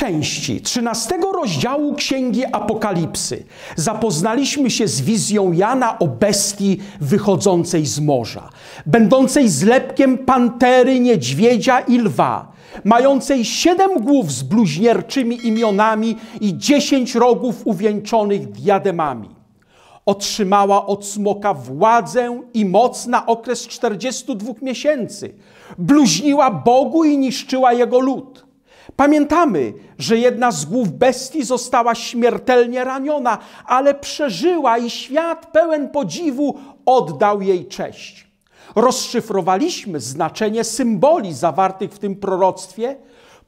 części 13 rozdziału Księgi Apokalipsy zapoznaliśmy się z wizją Jana o bestii wychodzącej z morza, będącej zlepkiem pantery, niedźwiedzia i lwa, mającej siedem głów z bluźnierczymi imionami i dziesięć rogów uwieńczonych diademami otrzymała od smoka władzę i moc na okres 42 miesięcy. Bluźniła Bogu i niszczyła jego lud. Pamiętamy, że jedna z głów bestii została śmiertelnie raniona, ale przeżyła i świat pełen podziwu oddał jej cześć. Rozszyfrowaliśmy znaczenie symboli zawartych w tym proroctwie,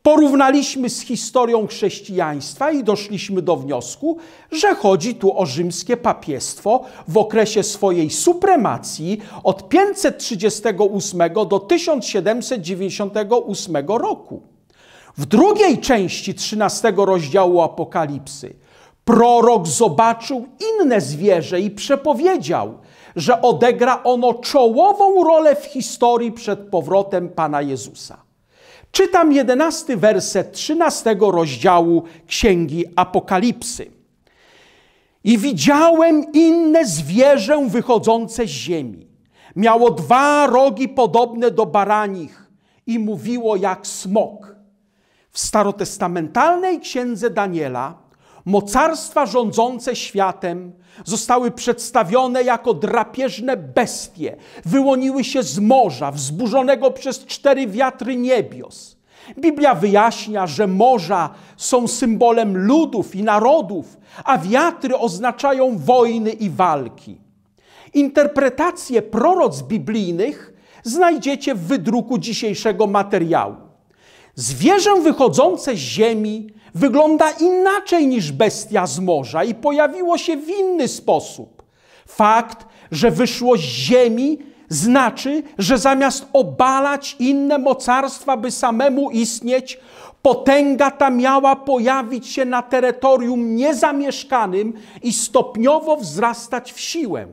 porównaliśmy z historią chrześcijaństwa i doszliśmy do wniosku, że chodzi tu o rzymskie papiestwo w okresie swojej supremacji od 538 do 1798 roku. W drugiej części 13 rozdziału Apokalipsy prorok zobaczył inne zwierzę i przepowiedział, że odegra ono czołową rolę w historii przed powrotem Pana Jezusa. Czytam jedenasty werset 13 rozdziału Księgi Apokalipsy. I widziałem inne zwierzę wychodzące z ziemi. Miało dwa rogi podobne do baranich i mówiło jak smok. W starotestamentalnej księdze Daniela mocarstwa rządzące światem zostały przedstawione jako drapieżne bestie, wyłoniły się z morza, wzburzonego przez cztery wiatry niebios. Biblia wyjaśnia, że morza są symbolem ludów i narodów, a wiatry oznaczają wojny i walki. Interpretacje proroc biblijnych znajdziecie w wydruku dzisiejszego materiału. Zwierzę wychodzące z ziemi wygląda inaczej niż bestia z morza i pojawiło się w inny sposób. Fakt, że wyszło z ziemi, znaczy, że zamiast obalać inne mocarstwa, by samemu istnieć, potęga ta miała pojawić się na terytorium niezamieszkanym i stopniowo wzrastać w siłę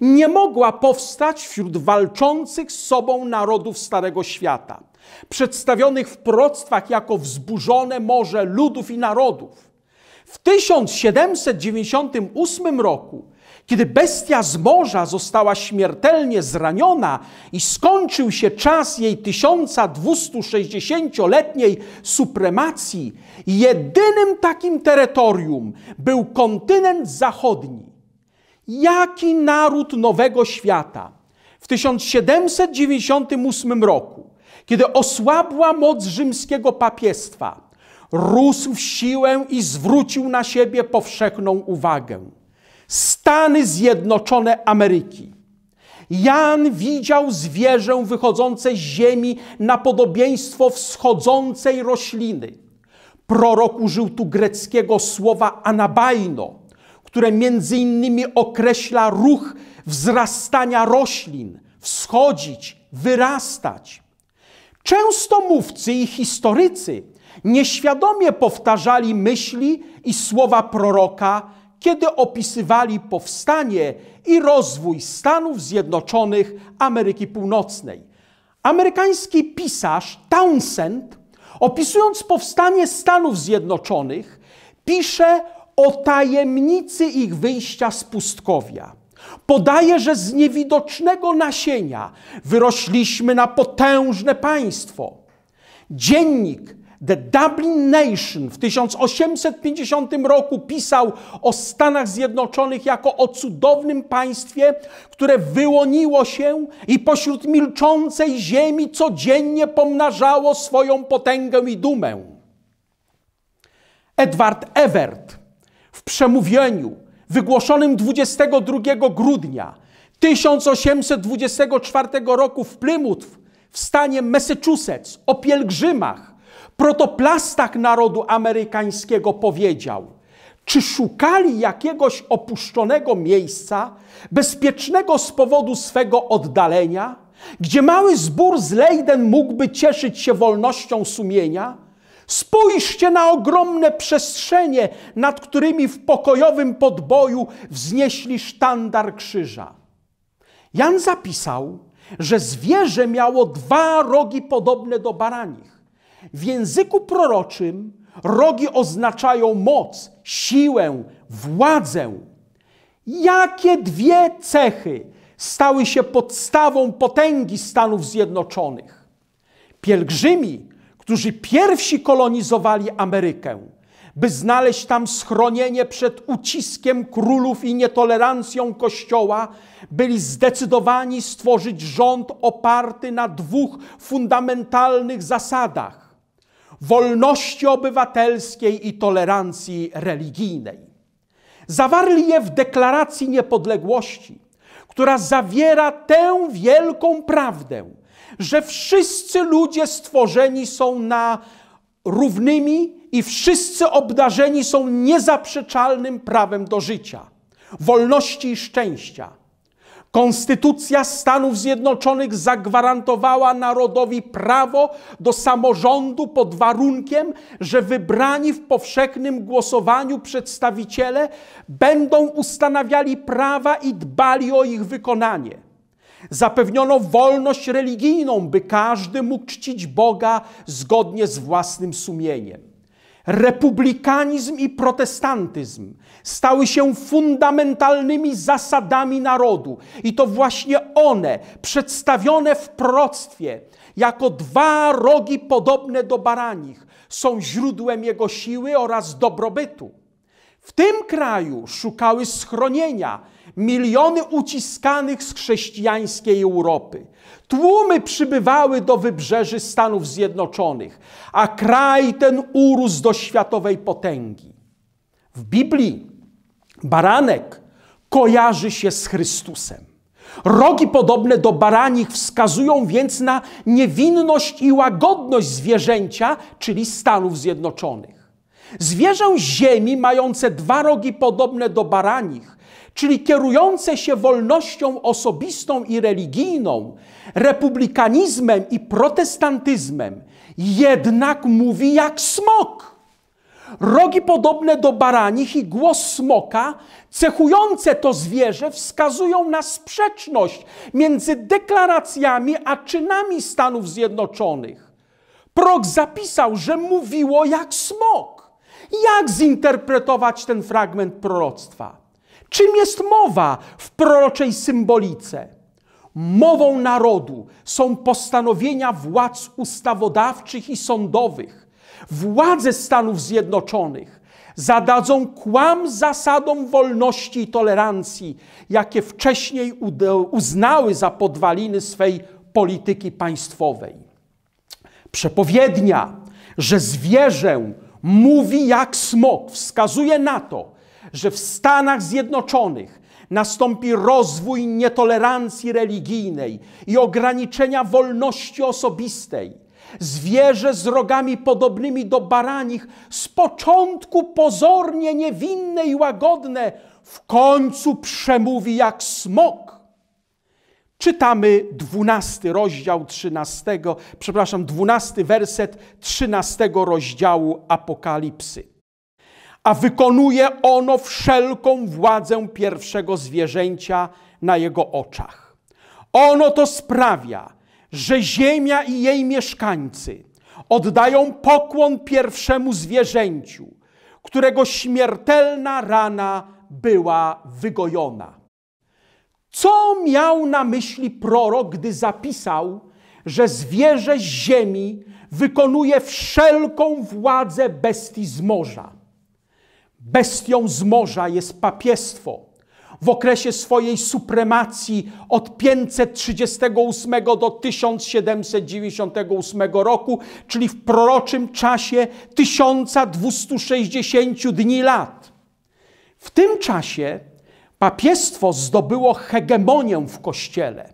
nie mogła powstać wśród walczących z sobą narodów Starego Świata, przedstawionych w proctwach jako wzburzone morze ludów i narodów. W 1798 roku, kiedy bestia z morza została śmiertelnie zraniona i skończył się czas jej 1260-letniej supremacji, jedynym takim terytorium był kontynent zachodni Jaki naród nowego świata? W 1798 roku, kiedy osłabła moc rzymskiego papiestwa, rósł w siłę i zwrócił na siebie powszechną uwagę. Stany Zjednoczone Ameryki. Jan widział zwierzę wychodzące z ziemi na podobieństwo wschodzącej rośliny. Prorok użył tu greckiego słowa anabajno, które między innymi określa ruch wzrastania roślin, wschodzić, wyrastać. Często mówcy i historycy nieświadomie powtarzali myśli i słowa proroka, kiedy opisywali powstanie i rozwój Stanów Zjednoczonych Ameryki Północnej. Amerykański pisarz Townsend, opisując powstanie Stanów Zjednoczonych, pisze o tajemnicy ich wyjścia z pustkowia. Podaje, że z niewidocznego nasienia wyrośliśmy na potężne państwo. Dziennik The Dublin Nation w 1850 roku pisał o Stanach Zjednoczonych jako o cudownym państwie, które wyłoniło się i pośród milczącej ziemi codziennie pomnażało swoją potęgę i dumę. Edward Everett w przemówieniu wygłoszonym 22 grudnia 1824 roku w Plymouth w stanie Massachusetts o pielgrzymach, protoplastach narodu amerykańskiego powiedział: Czy szukali jakiegoś opuszczonego miejsca, bezpiecznego z powodu swego oddalenia, gdzie mały zbór z Leyden mógłby cieszyć się wolnością sumienia? Spójrzcie na ogromne przestrzenie, nad którymi w pokojowym podboju wznieśli sztandar krzyża. Jan zapisał, że zwierzę miało dwa rogi podobne do baranich. W języku proroczym rogi oznaczają moc, siłę, władzę. Jakie dwie cechy stały się podstawą potęgi Stanów Zjednoczonych? Pielgrzymi którzy pierwsi kolonizowali Amerykę, by znaleźć tam schronienie przed uciskiem królów i nietolerancją Kościoła, byli zdecydowani stworzyć rząd oparty na dwóch fundamentalnych zasadach: wolności obywatelskiej i tolerancji religijnej. Zawarli je w deklaracji niepodległości, która zawiera tę wielką prawdę, że wszyscy ludzie stworzeni są na równymi i wszyscy obdarzeni są niezaprzeczalnym prawem do życia, wolności i szczęścia. Konstytucja Stanów Zjednoczonych zagwarantowała narodowi prawo do samorządu pod warunkiem, że wybrani w powszechnym głosowaniu przedstawiciele będą ustanawiali prawa i dbali o ich wykonanie. Zapewniono wolność religijną, by każdy mógł czcić Boga zgodnie z własnym sumieniem. Republikanizm i protestantyzm stały się fundamentalnymi zasadami narodu, i to właśnie one, przedstawione w proctwie jako dwa rogi podobne do baranich, są źródłem jego siły oraz dobrobytu. W tym kraju szukały schronienia miliony uciskanych z chrześcijańskiej Europy. Tłumy przybywały do wybrzeży Stanów Zjednoczonych, a kraj ten urósł do światowej potęgi. W Biblii baranek kojarzy się z Chrystusem. Rogi podobne do baranich wskazują więc na niewinność i łagodność zwierzęcia, czyli Stanów Zjednoczonych. Zwierzę ziemi mające dwa rogi podobne do baranich czyli kierujące się wolnością osobistą i religijną, republikanizmem i protestantyzmem, jednak mówi jak smok. Rogi podobne do baranich i głos smoka, cechujące to zwierzę, wskazują na sprzeczność między deklaracjami a czynami Stanów Zjednoczonych. Prog zapisał, że mówiło jak smok. Jak zinterpretować ten fragment proroctwa? Czym jest mowa w proroczej symbolice? Mową narodu są postanowienia władz ustawodawczych i sądowych. Władze Stanów Zjednoczonych zadadzą kłam zasadom wolności i tolerancji, jakie wcześniej uznały za podwaliny swej polityki państwowej. Przepowiednia, że zwierzę mówi jak smok, wskazuje na to, że w Stanach Zjednoczonych nastąpi rozwój nietolerancji religijnej i ograniczenia wolności osobistej. Zwierzę z rogami podobnymi do baranich, z początku pozornie niewinne i łagodne, w końcu przemówi jak smok. Czytamy 12 rozdział 13, przepraszam, 12 werset 13 rozdziału Apokalipsy a wykonuje ono wszelką władzę pierwszego zwierzęcia na jego oczach. Ono to sprawia, że ziemia i jej mieszkańcy oddają pokłon pierwszemu zwierzęciu, którego śmiertelna rana była wygojona. Co miał na myśli prorok, gdy zapisał, że zwierzę z ziemi wykonuje wszelką władzę bestii z morza? Bestią z morza jest papiestwo. W okresie swojej supremacji od 538 do 1798 roku, czyli w proroczym czasie 1260 dni lat. W tym czasie papiestwo zdobyło hegemonię w kościele,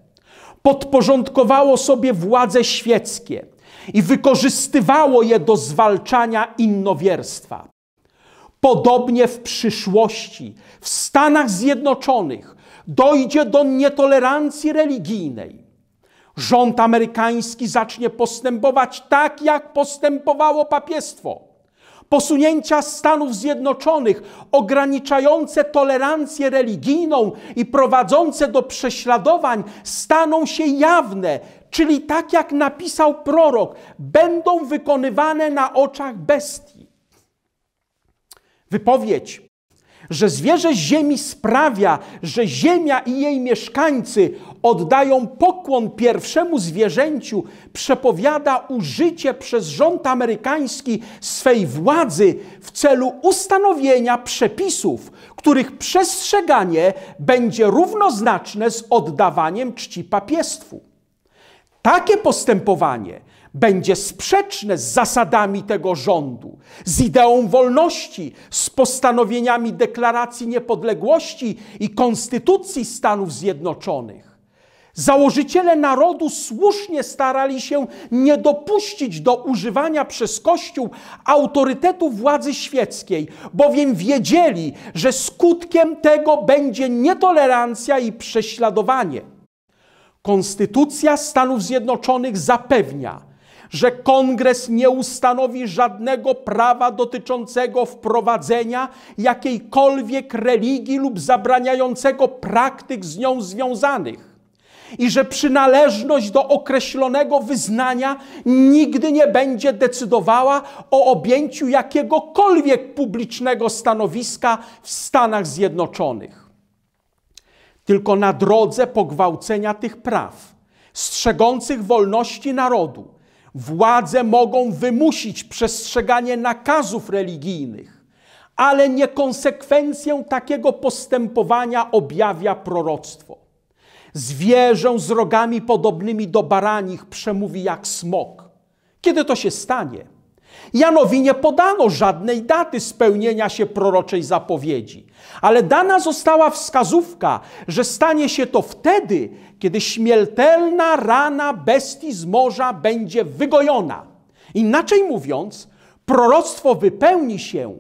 podporządkowało sobie władze świeckie i wykorzystywało je do zwalczania innowierstwa. Podobnie w przyszłości w Stanach Zjednoczonych dojdzie do nietolerancji religijnej. Rząd amerykański zacznie postępować tak, jak postępowało papiestwo. Posunięcia Stanów Zjednoczonych ograniczające tolerancję religijną i prowadzące do prześladowań staną się jawne, czyli tak jak napisał prorok, będą wykonywane na oczach bestii wypowiedź, że zwierzę ziemi sprawia, że ziemia i jej mieszkańcy oddają pokłon pierwszemu zwierzęciu, przepowiada użycie przez rząd amerykański swej władzy w celu ustanowienia przepisów, których przestrzeganie będzie równoznaczne z oddawaniem czci papiestwu. Takie postępowanie będzie sprzeczne z zasadami tego rządu, z ideą wolności, z postanowieniami Deklaracji Niepodległości i Konstytucji Stanów Zjednoczonych. Założyciele narodu słusznie starali się nie dopuścić do używania przez Kościół autorytetu władzy świeckiej, bowiem wiedzieli, że skutkiem tego będzie nietolerancja i prześladowanie. Konstytucja Stanów Zjednoczonych zapewnia, że kongres nie ustanowi żadnego prawa dotyczącego wprowadzenia jakiejkolwiek religii lub zabraniającego praktyk z nią związanych. I że przynależność do określonego wyznania nigdy nie będzie decydowała o objęciu jakiegokolwiek publicznego stanowiska w Stanach Zjednoczonych. Tylko na drodze pogwałcenia tych praw, strzegących wolności narodu, Władze mogą wymusić przestrzeganie nakazów religijnych, ale niekonsekwencję takiego postępowania objawia proroctwo. Zwierzę z rogami podobnymi do baranich przemówi jak smok. Kiedy to się stanie? Janowi nie podano żadnej daty spełnienia się proroczej zapowiedzi, ale dana została wskazówka, że stanie się to wtedy, kiedy śmiertelna rana bestii z morza będzie wygojona. Inaczej mówiąc, proroctwo wypełni się,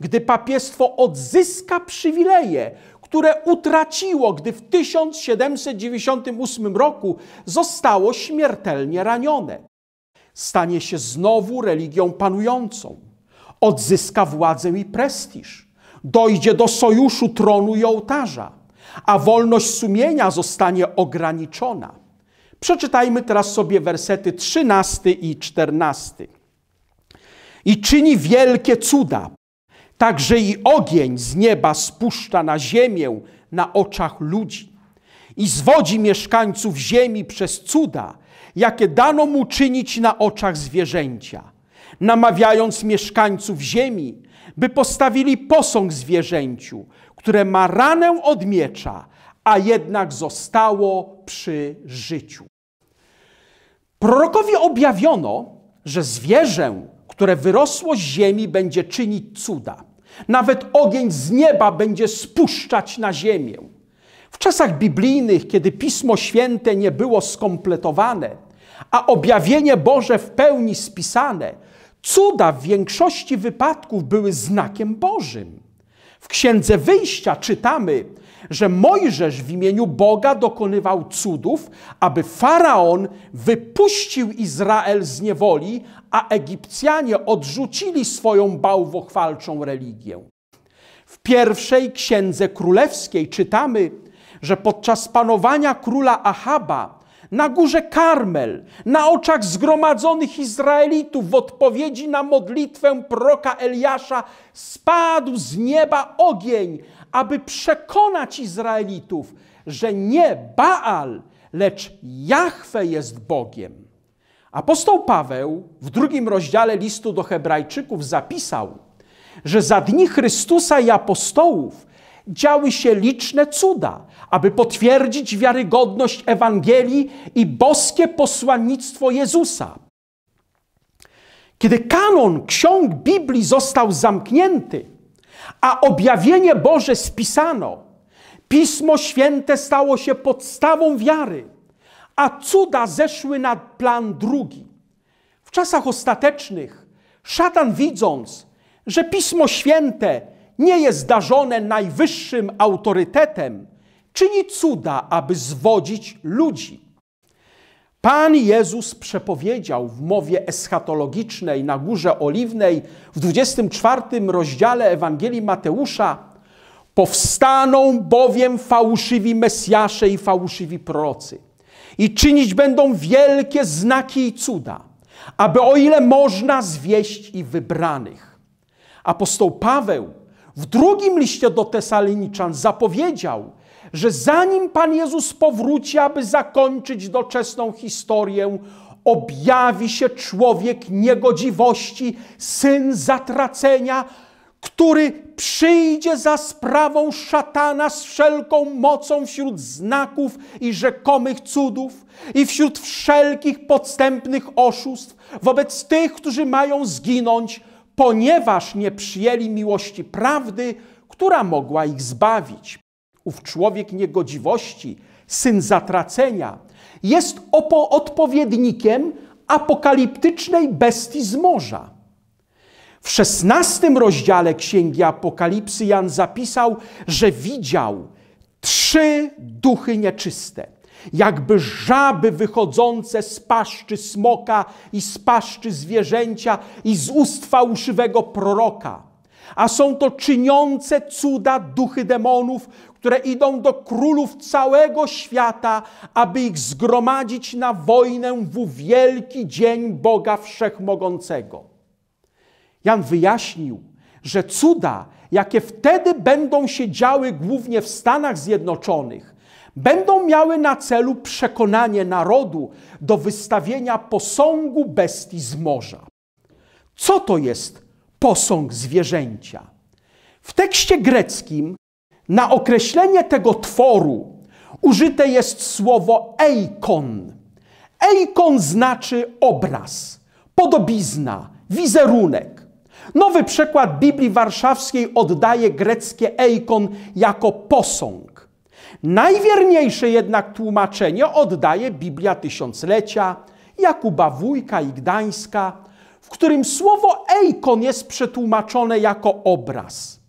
gdy papiestwo odzyska przywileje, które utraciło, gdy w 1798 roku zostało śmiertelnie ranione stanie się znowu religią panującą. Odzyska władzę i prestiż. Dojdzie do sojuszu tronu i ołtarza, a wolność sumienia zostanie ograniczona. Przeczytajmy teraz sobie wersety 13 i 14. I czyni wielkie cuda, Także i ogień z nieba spuszcza na ziemię na oczach ludzi i zwodzi mieszkańców ziemi przez cuda, jakie dano mu czynić na oczach zwierzęcia, namawiając mieszkańców ziemi, by postawili posąg zwierzęciu, które ma ranę od miecza, a jednak zostało przy życiu. Prorokowi objawiono, że zwierzę, które wyrosło z ziemi, będzie czynić cuda. Nawet ogień z nieba będzie spuszczać na ziemię. W czasach biblijnych, kiedy Pismo Święte nie było skompletowane, a objawienie Boże w pełni spisane, cuda w większości wypadków były znakiem Bożym. W Księdze Wyjścia czytamy, że Mojżesz w imieniu Boga dokonywał cudów, aby faraon wypuścił Izrael z niewoli, a Egipcjanie odrzucili swoją bałwochwalczą religię. W pierwszej księdze królewskiej czytamy, że podczas panowania króla Ahaba na górze Karmel, na oczach zgromadzonych Izraelitów w odpowiedzi na modlitwę proka Eliasza spadł z nieba ogień, aby przekonać Izraelitów, że nie Baal, lecz Jahwe jest Bogiem. Apostoł Paweł w drugim rozdziale listu do Hebrajczyków zapisał, że za dni Chrystusa i apostołów działy się liczne cuda, aby potwierdzić wiarygodność Ewangelii i boskie posłannictwo Jezusa. Kiedy kanon ksiąg Biblii został zamknięty, a objawienie Boże spisano, Pismo Święte stało się podstawą wiary, a cuda zeszły na plan drugi. W czasach ostatecznych szatan widząc, że Pismo Święte nie jest darzone najwyższym autorytetem, Czyni cuda, aby zwodzić ludzi. Pan Jezus przepowiedział w mowie eschatologicznej na Górze Oliwnej w 24 rozdziale Ewangelii Mateusza: Powstaną bowiem fałszywi Mesjasze i fałszywi prorocy, i czynić będą wielkie znaki i cuda, aby o ile można zwieść i wybranych. Apostoł Paweł w drugim liście do Tesaloniczan zapowiedział, że zanim Pan Jezus powróci, aby zakończyć doczesną historię, objawi się człowiek niegodziwości, syn zatracenia, który przyjdzie za sprawą szatana z wszelką mocą wśród znaków i rzekomych cudów i wśród wszelkich podstępnych oszustw wobec tych, którzy mają zginąć, ponieważ nie przyjęli miłości prawdy, która mogła ich zbawić ów człowiek niegodziwości, syn zatracenia, jest odpowiednikiem apokaliptycznej bestii z morza. W szesnastym rozdziale Księgi Apokalipsy Jan zapisał, że widział trzy duchy nieczyste, jakby żaby wychodzące z paszczy smoka i z paszczy zwierzęcia i z ust fałszywego proroka. A są to czyniące cuda duchy demonów, które idą do królów całego świata, aby ich zgromadzić na wojnę w wielki dzień Boga Wszechmogącego. Jan wyjaśnił, że cuda, jakie wtedy będą się działy głównie w Stanach Zjednoczonych, będą miały na celu przekonanie narodu do wystawienia posągu bestii z morza. Co to jest posąg zwierzęcia? W tekście greckim na określenie tego tworu użyte jest słowo eikon. Eikon znaczy obraz, podobizna, wizerunek. Nowy przekład Biblii Warszawskiej oddaje greckie eikon jako posąg. Najwierniejsze jednak tłumaczenie oddaje Biblia Tysiąclecia, Jakuba Wójka i Gdańska, w którym słowo eikon jest przetłumaczone jako obraz.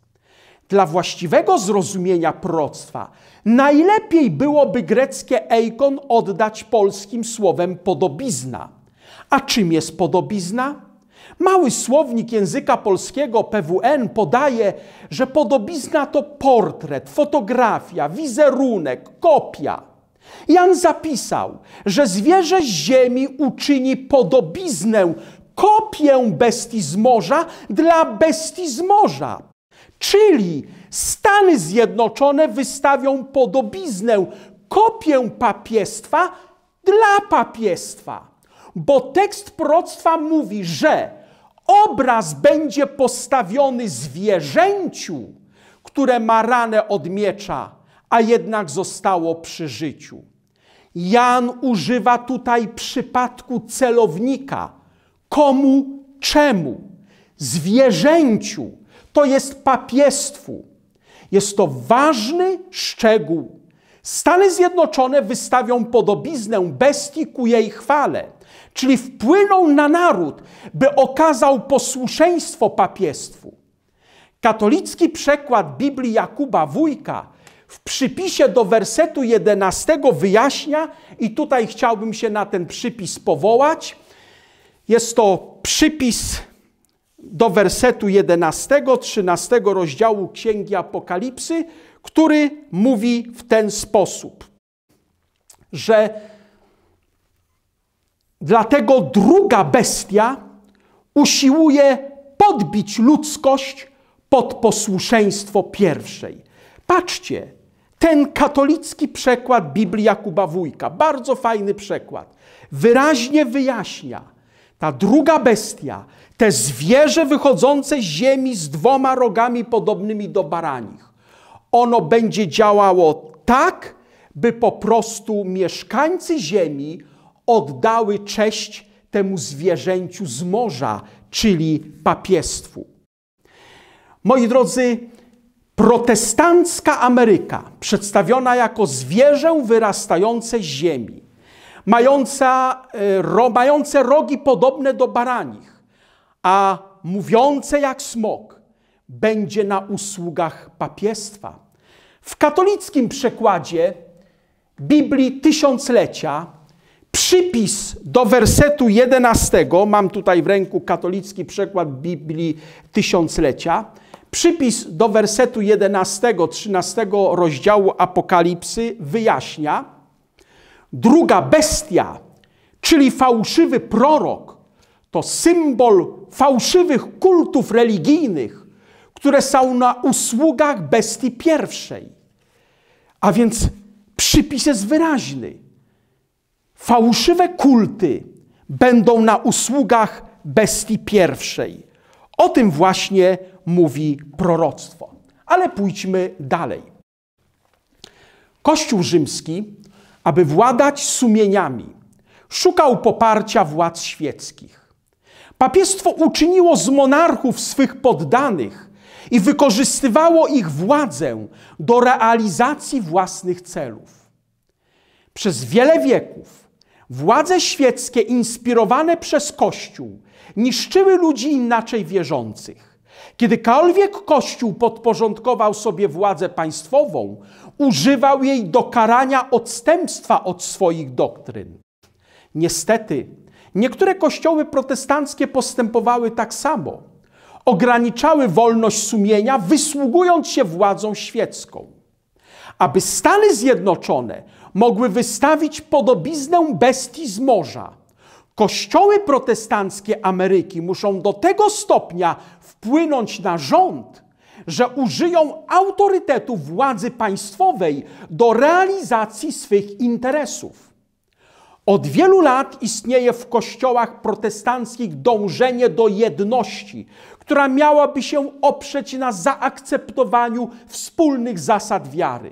Dla właściwego zrozumienia proctwa najlepiej byłoby greckie eikon oddać polskim słowem podobizna. A czym jest podobizna? Mały słownik języka polskiego PWN podaje, że podobizna to portret, fotografia, wizerunek, kopia. Jan zapisał, że zwierzę z ziemi uczyni podobiznę, kopię bestii z morza dla bestii z morza. Czyli Stany Zjednoczone wystawią podobiznę, kopię papiestwa dla papiestwa. Bo tekst proctwa mówi, że obraz będzie postawiony zwierzęciu, które ma ranę od miecza, a jednak zostało przy życiu. Jan używa tutaj przypadku celownika. Komu, czemu? Zwierzęciu to jest papiestwu. Jest to ważny szczegół. Stany Zjednoczone wystawią podobiznę bestii ku jej chwale, czyli wpłyną na naród, by okazał posłuszeństwo papiestwu. Katolicki przekład Biblii Jakuba Wójka w przypisie do wersetu 11 wyjaśnia, i tutaj chciałbym się na ten przypis powołać. Jest to przypis do wersetu 11, 13 rozdziału Księgi Apokalipsy, który mówi w ten sposób, że dlatego druga bestia usiłuje podbić ludzkość pod posłuszeństwo pierwszej. Patrzcie, ten katolicki przekład Biblii Jakuba Wójka, bardzo fajny przekład, wyraźnie wyjaśnia, ta druga bestia te zwierzę wychodzące z ziemi z dwoma rogami podobnymi do baranich. Ono będzie działało tak, by po prostu mieszkańcy ziemi oddały cześć temu zwierzęciu z morza, czyli papiestwu. Moi drodzy, protestancka Ameryka, przedstawiona jako zwierzę wyrastające z ziemi, mająca, e, ro, mające rogi podobne do baranich, a mówiące jak smok będzie na usługach papiestwa. W katolickim przekładzie Biblii Tysiąclecia przypis do wersetu 11, mam tutaj w ręku katolicki przekład Biblii Tysiąclecia, przypis do wersetu 11, 13 rozdziału Apokalipsy wyjaśnia, druga bestia, czyli fałszywy prorok, to symbol fałszywych kultów religijnych, które są na usługach bestii pierwszej. A więc przypis jest wyraźny. Fałszywe kulty będą na usługach bestii pierwszej. O tym właśnie mówi proroctwo. Ale pójdźmy dalej. Kościół rzymski, aby władać sumieniami, szukał poparcia władz świeckich. Papiestwo uczyniło z monarchów swych poddanych i wykorzystywało ich władzę do realizacji własnych celów. Przez wiele wieków władze świeckie, inspirowane przez Kościół, niszczyły ludzi inaczej wierzących. Kiedykolwiek Kościół podporządkował sobie władzę państwową, używał jej do karania odstępstwa od swoich doktryn. Niestety, Niektóre kościoły protestanckie postępowały tak samo. Ograniczały wolność sumienia, wysługując się władzą świecką. Aby Stany Zjednoczone mogły wystawić podobiznę bestii z morza, kościoły protestanckie Ameryki muszą do tego stopnia wpłynąć na rząd, że użyją autorytetu władzy państwowej do realizacji swych interesów. Od wielu lat istnieje w kościołach protestanckich dążenie do jedności, która miałaby się oprzeć na zaakceptowaniu wspólnych zasad wiary.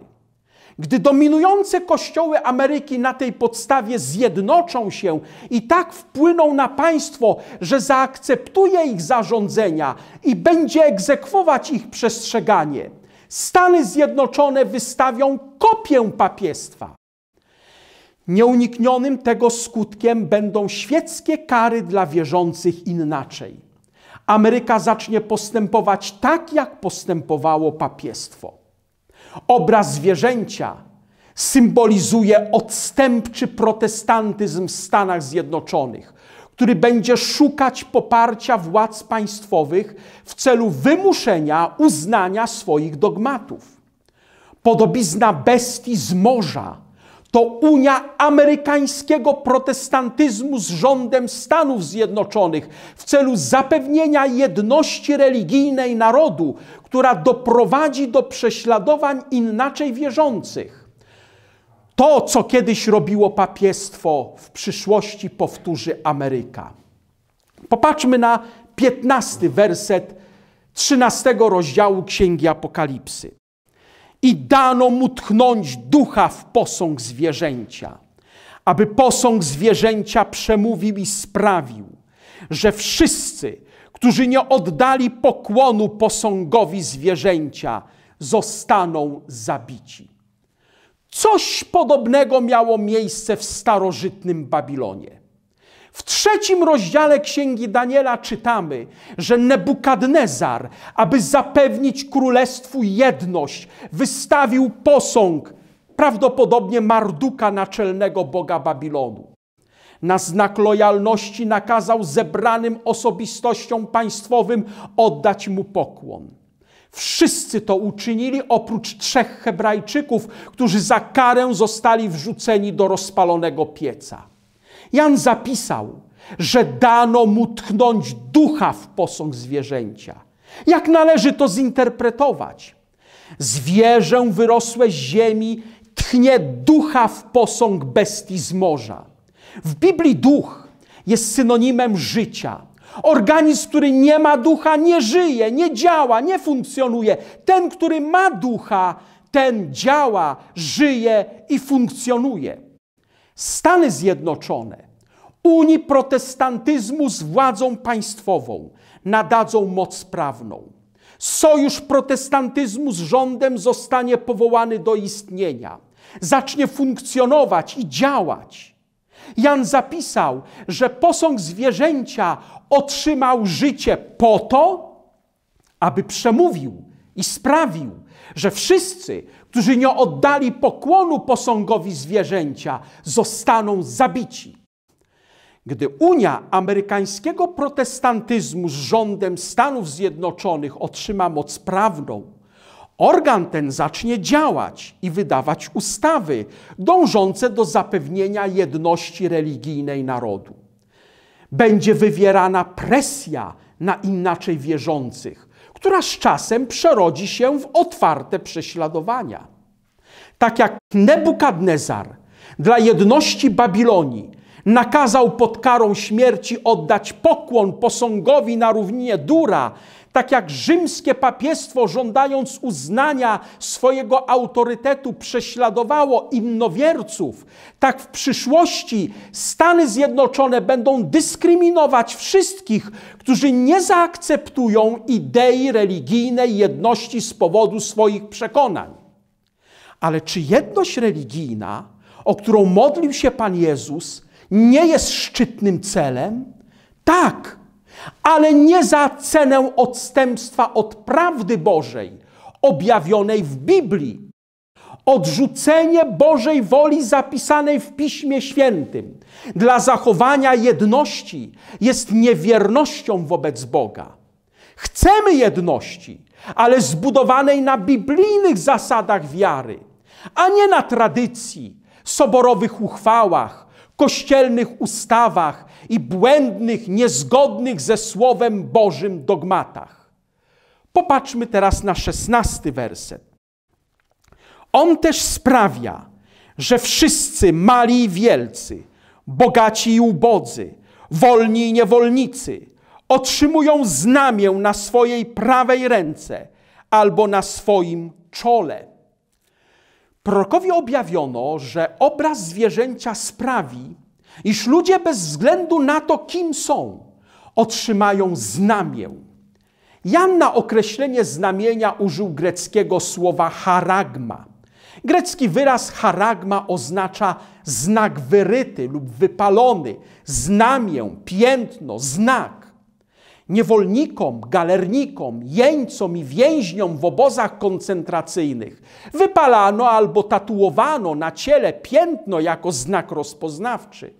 Gdy dominujące kościoły Ameryki na tej podstawie zjednoczą się i tak wpłyną na państwo, że zaakceptuje ich zarządzenia i będzie egzekwować ich przestrzeganie, Stany Zjednoczone wystawią kopię papiestwa. Nieuniknionym tego skutkiem będą świeckie kary dla wierzących inaczej. Ameryka zacznie postępować tak, jak postępowało papiestwo. Obraz zwierzęcia symbolizuje odstępczy protestantyzm w Stanach Zjednoczonych, który będzie szukać poparcia władz państwowych w celu wymuszenia uznania swoich dogmatów. Podobizna bestii z morza to Unia Amerykańskiego Protestantyzmu z rządem Stanów Zjednoczonych w celu zapewnienia jedności religijnej narodu, która doprowadzi do prześladowań inaczej wierzących. To, co kiedyś robiło papiestwo, w przyszłości powtórzy Ameryka. Popatrzmy na 15 werset 13 rozdziału Księgi Apokalipsy i dano mu tchnąć ducha w posąg zwierzęcia, aby posąg zwierzęcia przemówił i sprawił, że wszyscy, którzy nie oddali pokłonu posągowi zwierzęcia, zostaną zabici. Coś podobnego miało miejsce w starożytnym Babilonie. W trzecim rozdziale Księgi Daniela czytamy, że Nebukadnezar, aby zapewnić królestwu jedność, wystawił posąg prawdopodobnie Marduka, naczelnego boga Babilonu. Na znak lojalności nakazał zebranym osobistościom państwowym oddać mu pokłon. Wszyscy to uczynili oprócz trzech Hebrajczyków, którzy za karę zostali wrzuceni do rozpalonego pieca. Jan zapisał, że dano mu tchnąć ducha w posąg zwierzęcia. Jak należy to zinterpretować? Zwierzę wyrosłe z ziemi tchnie ducha w posąg bestii z morza. W Biblii duch jest synonimem życia. Organizm, który nie ma ducha, nie żyje, nie działa, nie funkcjonuje. Ten, który ma ducha, ten działa, żyje i funkcjonuje. Stany Zjednoczone Unii protestantyzmu z władzą państwową nadadzą moc prawną. Sojusz protestantyzmu z rządem zostanie powołany do istnienia. Zacznie funkcjonować i działać. Jan zapisał, że posąg zwierzęcia otrzymał życie po to, aby przemówił i sprawił, że wszyscy, którzy nie oddali pokłonu posągowi zwierzęcia, zostaną zabici. Gdy Unia amerykańskiego protestantyzmu z rządem Stanów Zjednoczonych otrzyma moc prawną, organ ten zacznie działać i wydawać ustawy dążące do zapewnienia jedności religijnej narodu. Będzie wywierana presja na inaczej wierzących, która z czasem przerodzi się w otwarte prześladowania. Tak jak Nebukadnezar dla jedności Babilonii nakazał pod karą śmierci oddać pokłon posągowi na równinie Dura, tak jak rzymskie papiestwo, żądając uznania swojego autorytetu, prześladowało innowierców, tak w przyszłości Stany Zjednoczone będą dyskryminować wszystkich, którzy nie zaakceptują idei religijnej jedności z powodu swoich przekonań. Ale czy jedność religijna, o którą modlił się Pan Jezus, nie jest szczytnym celem? Tak ale nie za cenę odstępstwa od prawdy Bożej objawionej w Biblii. Odrzucenie Bożej woli zapisanej w Piśmie Świętym dla zachowania jedności jest niewiernością wobec Boga. Chcemy jedności, ale zbudowanej na biblijnych zasadach wiary, a nie na tradycji, soborowych uchwałach, kościelnych ustawach i błędnych, niezgodnych ze Słowem Bożym dogmatach. Popatrzmy teraz na szesnasty werset. On też sprawia, że wszyscy mali i wielcy, bogaci i ubodzy, wolni i niewolnicy otrzymują znamię na swojej prawej ręce albo na swoim czole. Prorokowi objawiono, że obraz zwierzęcia sprawi, iż ludzie bez względu na to, kim są, otrzymają znamię. Jan na określenie znamienia użył greckiego słowa haragma. Grecki wyraz haragma oznacza znak wyryty lub wypalony, znamię, piętno, znak. Niewolnikom, galernikom, jeńcom i więźniom w obozach koncentracyjnych wypalano albo tatuowano na ciele piętno jako znak rozpoznawczy.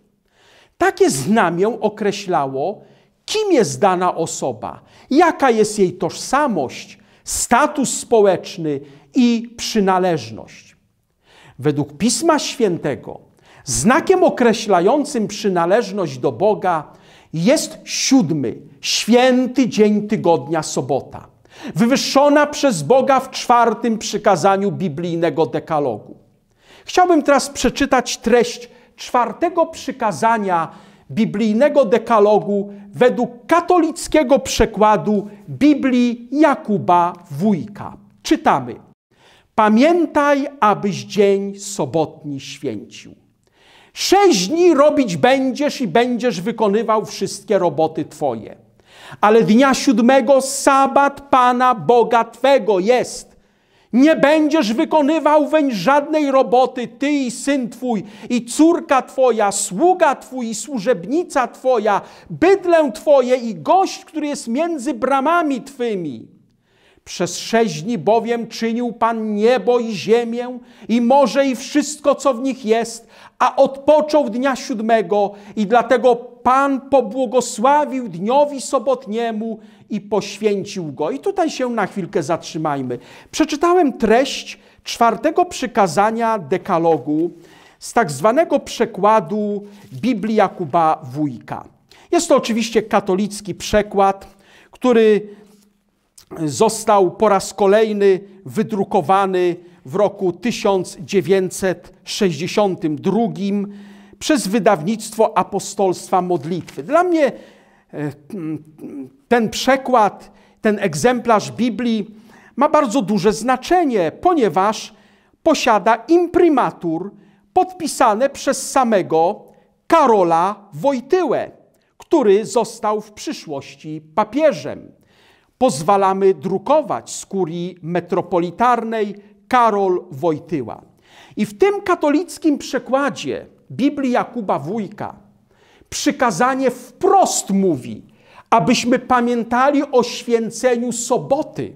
Takie znamię określało, kim jest dana osoba, jaka jest jej tożsamość, status społeczny i przynależność. Według Pisma Świętego, znakiem określającym przynależność do Boga jest siódmy, święty dzień tygodnia sobota, wywyższona przez Boga w czwartym przykazaniu biblijnego dekalogu. Chciałbym teraz przeczytać treść czwartego przykazania biblijnego dekalogu według katolickiego przekładu Biblii Jakuba Wójka. Czytamy: Pamiętaj, abyś dzień sobotni święcił. Sześć dni robić będziesz i będziesz wykonywał wszystkie roboty Twoje. Ale dnia siódmego sabat Pana Boga Twego jest nie będziesz wykonywał weń żadnej roboty, ty i syn twój, i córka twoja, sługa twój, i służebnica twoja, bydlę twoje i gość, który jest między bramami twymi. Przez sześć dni bowiem czynił Pan niebo i ziemię, i morze i wszystko, co w nich jest, a odpoczął dnia siódmego i dlatego Pan pobłogosławił dniowi sobotniemu i poświęcił go. I tutaj się na chwilkę zatrzymajmy. Przeczytałem treść czwartego przykazania dekalogu z tak zwanego przekładu Biblii Jakuba Wójka. Jest to oczywiście katolicki przekład, który został po raz kolejny wydrukowany w roku 1962 przez wydawnictwo Apostolstwa Modlitwy. Dla mnie e, ten przekład, ten egzemplarz Biblii ma bardzo duże znaczenie, ponieważ posiada imprimatur podpisane przez samego Karola Wojtyłę, który został w przyszłości papieżem. Pozwalamy drukować z kurii metropolitarnej Karol Wojtyła. I w tym katolickim przekładzie Biblii Jakuba Wójka przykazanie wprost mówi, abyśmy pamiętali o święceniu soboty,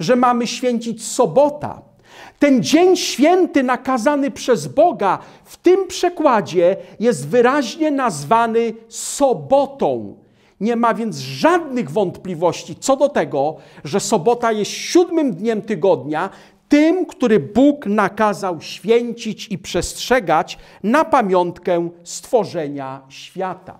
że mamy święcić sobota. Ten dzień święty nakazany przez Boga w tym przekładzie jest wyraźnie nazwany sobotą. Nie ma więc żadnych wątpliwości co do tego, że sobota jest siódmym dniem tygodnia, tym, który Bóg nakazał święcić i przestrzegać na pamiątkę stworzenia świata.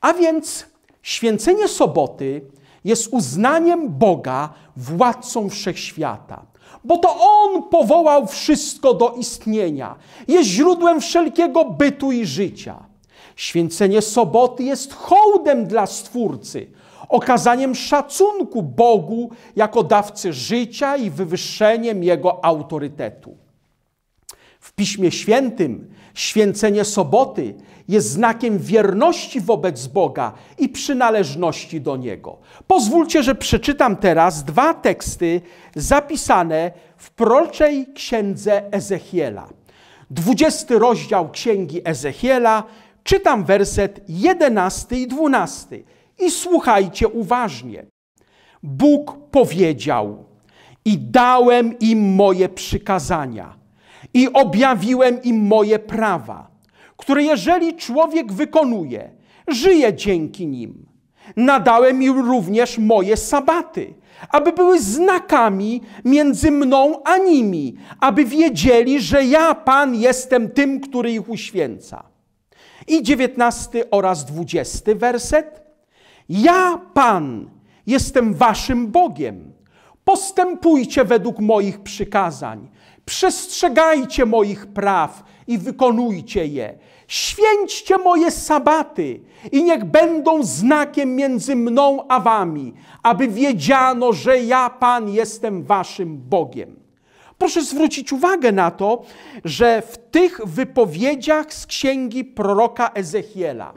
A więc święcenie soboty jest uznaniem Boga władcą wszechświata. Bo to On powołał wszystko do istnienia, jest źródłem wszelkiego bytu i życia. Święcenie soboty jest hołdem dla Stwórcy, okazaniem szacunku Bogu jako dawcy życia i wywyższeniem Jego autorytetu. W Piśmie Świętym święcenie soboty jest znakiem wierności wobec Boga i przynależności do Niego. Pozwólcie, że przeczytam teraz dwa teksty zapisane w proroczej księdze Ezechiela. 20 rozdział księgi Ezechiela, czytam werset 11 i 12. I słuchajcie uważnie. Bóg powiedział: I dałem im moje przykazania, i objawiłem im moje prawa, które jeżeli człowiek wykonuje, żyje dzięki nim. Nadałem im również moje sabaty, aby były znakami między mną a nimi, aby wiedzieli, że ja, Pan, jestem tym, który ich uświęca. I dziewiętnasty oraz dwudziesty werset. Ja, Pan, jestem waszym Bogiem. Postępujcie według moich przykazań, przestrzegajcie moich praw i wykonujcie je. Święćcie moje sabaty i niech będą znakiem między mną a wami, aby wiedziano, że ja, Pan, jestem waszym Bogiem. Proszę zwrócić uwagę na to, że w tych wypowiedziach z księgi proroka Ezechiela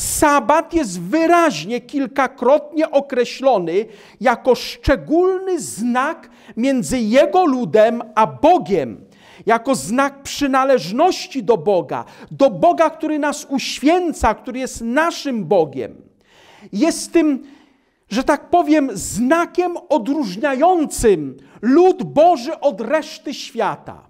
Sabat jest wyraźnie kilkakrotnie określony jako szczególny znak między Jego ludem a Bogiem jako znak przynależności do Boga, do Boga, który nas uświęca, który jest naszym Bogiem. Jest tym, że tak powiem, znakiem odróżniającym lud Boży od reszty świata.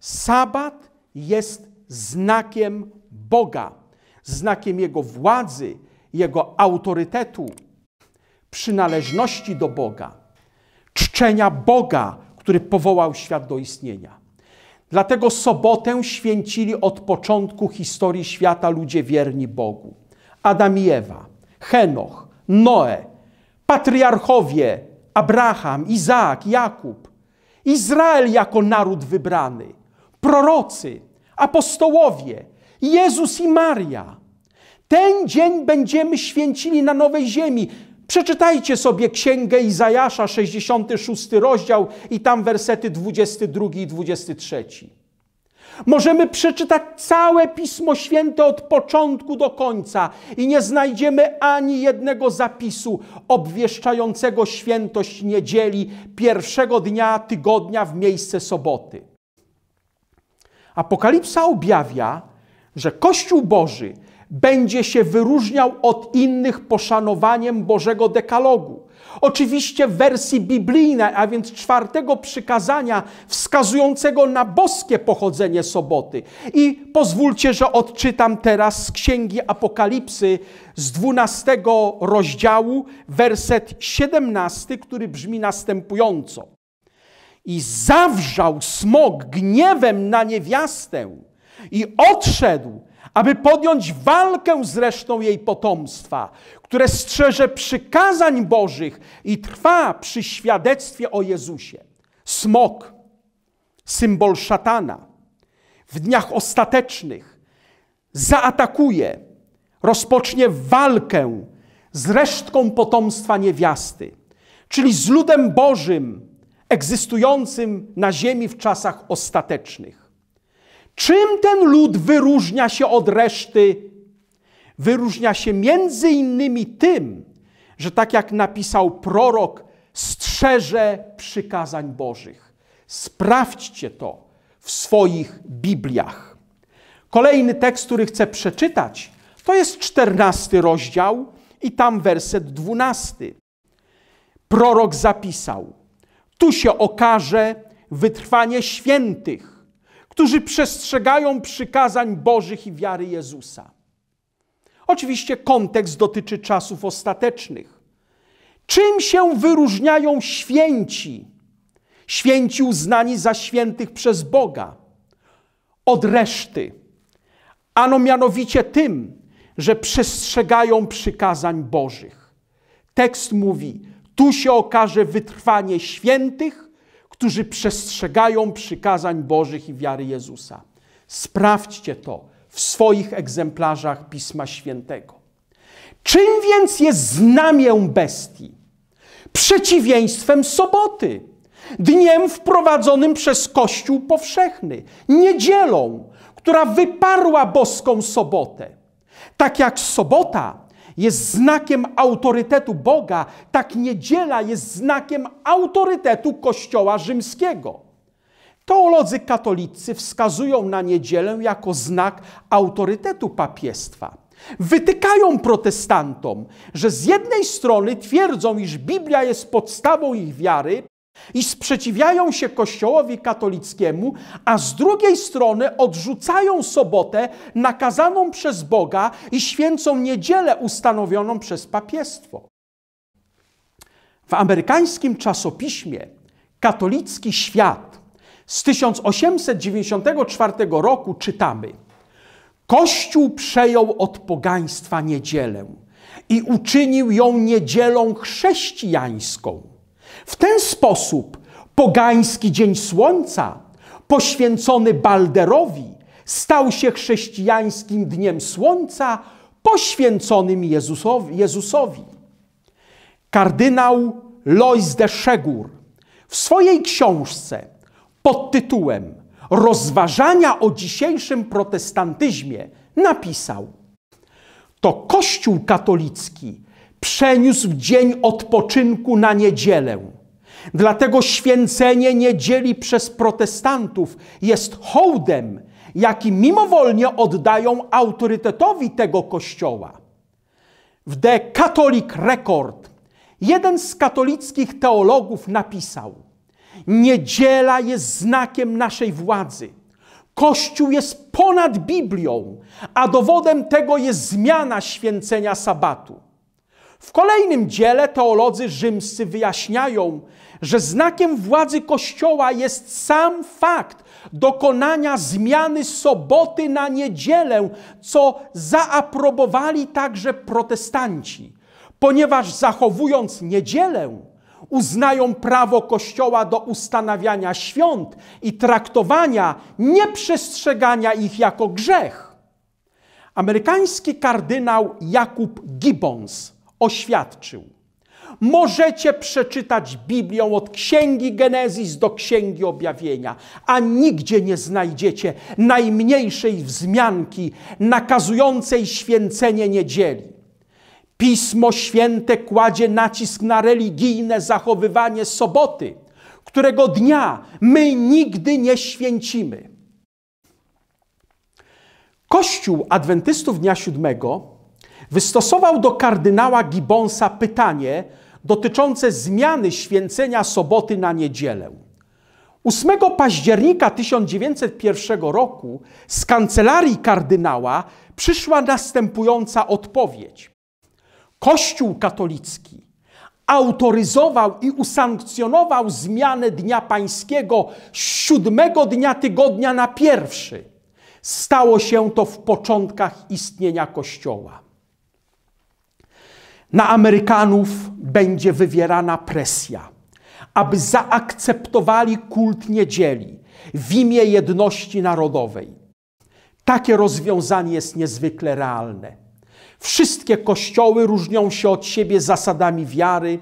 Sabat jest znakiem Boga znakiem jego władzy, jego autorytetu, przynależności do Boga, czczenia Boga, który powołał świat do istnienia. Dlatego sobotę święcili od początku historii świata ludzie wierni Bogu. Adam i Ewa, Henoch, Noe, patriarchowie Abraham, Izaak, Jakub, Izrael jako naród wybrany, prorocy, apostołowie, Jezus i Maria. Ten dzień będziemy święcili na nowej ziemi. Przeczytajcie sobie Księgę Izajasza, 66 rozdział i tam wersety 22 i 23. Możemy przeczytać całe Pismo Święte od początku do końca i nie znajdziemy ani jednego zapisu obwieszczającego świętość niedzieli pierwszego dnia tygodnia w miejsce soboty. Apokalipsa objawia, że Kościół Boży będzie się wyróżniał od innych poszanowaniem Bożego dekalogu. Oczywiście w wersji biblijnej, a więc czwartego przykazania wskazującego na boskie pochodzenie soboty. I pozwólcie, że odczytam teraz z Księgi Apokalipsy z 12 rozdziału, werset 17, który brzmi następująco. I zawrzał smog gniewem na niewiastę, i odszedł, aby podjąć walkę z resztą jej potomstwa, które strzeże przykazań Bożych i trwa przy świadectwie o Jezusie. Smok, symbol szatana, w dniach ostatecznych zaatakuje, rozpocznie walkę z resztką potomstwa niewiasty, czyli z ludem Bożym egzystującym na ziemi w czasach ostatecznych. Czym ten lud wyróżnia się od reszty? Wyróżnia się między innymi tym, że tak jak napisał prorok, strzeże przykazań Bożych. Sprawdźcie to w swoich Bibliach. Kolejny tekst, który chcę przeczytać, to jest czternasty rozdział i tam werset dwunasty. Prorok zapisał: Tu się okaże wytrwanie świętych którzy przestrzegają przykazań Bożych i wiary Jezusa. Oczywiście kontekst dotyczy czasów ostatecznych. Czym się wyróżniają święci? Święci uznani za świętych przez Boga od reszty, ano mianowicie tym, że przestrzegają przykazań Bożych. Tekst mówi: Tu się okaże wytrwanie świętych którzy przestrzegają przykazań Bożych i wiary Jezusa. Sprawdźcie to w swoich egzemplarzach Pisma Świętego. Czym więc jest znamię bestii? Przeciwieństwem soboty, dniem wprowadzonym przez Kościół powszechny, niedzielą, która wyparła boską sobotę. Tak jak sobota jest znakiem autorytetu Boga, tak niedziela jest znakiem autorytetu Kościoła rzymskiego. Teolodzy katolicy wskazują na niedzielę jako znak autorytetu papiestwa. Wytykają protestantom, że z jednej strony twierdzą, iż Biblia jest podstawą ich wiary, i sprzeciwiają się Kościołowi katolickiemu, a z drugiej strony odrzucają sobotę nakazaną przez Boga i święcą niedzielę ustanowioną przez papiestwo. W amerykańskim czasopiśmie Katolicki Świat z 1894 roku czytamy: Kościół przejął od pogaństwa niedzielę i uczynił ją niedzielą chrześcijańską w ten sposób pogański Dzień Słońca, poświęcony Balderowi, stał się chrześcijańskim Dniem Słońca, poświęconym Jezusowi. Jezusowi. Kardynał Lois de Szegur w swojej książce pod tytułem Rozważania o dzisiejszym protestantyzmie napisał: To Kościół katolicki przeniósł dzień odpoczynku na niedzielę Dlatego święcenie niedzieli przez protestantów jest hołdem, jaki mimowolnie oddają autorytetowi tego kościoła. W The Catholic Record jeden z katolickich teologów napisał: Niedziela jest znakiem naszej władzy. Kościół jest ponad Biblią, a dowodem tego jest zmiana święcenia sabatu. W kolejnym dziele teolodzy rzymscy wyjaśniają, że znakiem władzy Kościoła jest sam fakt dokonania zmiany soboty na niedzielę, co zaaprobowali także protestanci, ponieważ zachowując niedzielę, uznają prawo Kościoła do ustanawiania świąt i traktowania nieprzestrzegania ich jako grzech. Amerykański kardynał Jakub Gibbons oświadczył. Możecie przeczytać Biblię od Księgi Genezis do Księgi Objawienia, a nigdzie nie znajdziecie najmniejszej wzmianki nakazującej święcenie niedzieli. Pismo Święte kładzie nacisk na religijne zachowywanie soboty, którego dnia my nigdy nie święcimy. Kościół Adwentystów Dnia Siódmego wystosował do kardynała Gibbonsa pytanie dotyczące zmiany święcenia soboty na niedzielę. 8 października 1901 roku z kancelarii kardynała przyszła następująca odpowiedź. Kościół katolicki autoryzował i usankcjonował zmianę Dnia Pańskiego z siódmego dnia tygodnia na pierwszy. Stało się to w początkach istnienia Kościoła na Amerykanów będzie wywierana presja, aby zaakceptowali kult niedzieli w imię jedności narodowej. Takie rozwiązanie jest niezwykle realne. Wszystkie kościoły różnią się od siebie zasadami wiary,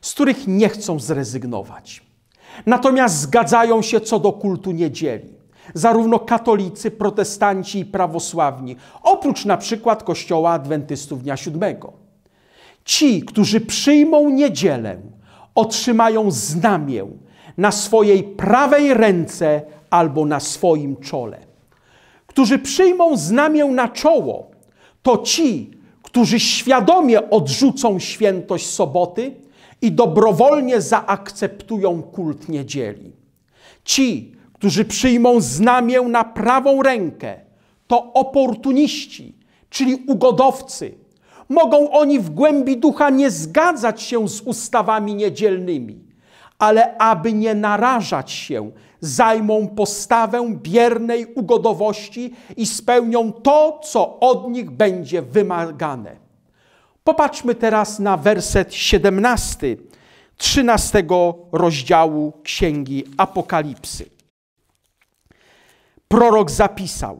z których nie chcą zrezygnować. Natomiast zgadzają się co do kultu niedzieli. Zarówno katolicy, protestanci i prawosławni, oprócz na przykład kościoła adwentystów dnia siódmego. Ci, którzy przyjmą niedzielę, otrzymają znamię na swojej prawej ręce albo na swoim czole. Którzy przyjmą znamię na czoło, to ci, którzy świadomie odrzucą świętość soboty i dobrowolnie zaakceptują kult niedzieli. Ci, którzy przyjmą znamię na prawą rękę, to oportuniści, czyli ugodowcy Mogą oni w głębi ducha nie zgadzać się z ustawami niedzielnymi, ale aby nie narażać się, zajmą postawę biernej ugodowości i spełnią to, co od nich będzie wymagane. Popatrzmy teraz na werset 17, 13 rozdziału Księgi Apokalipsy. Prorok zapisał,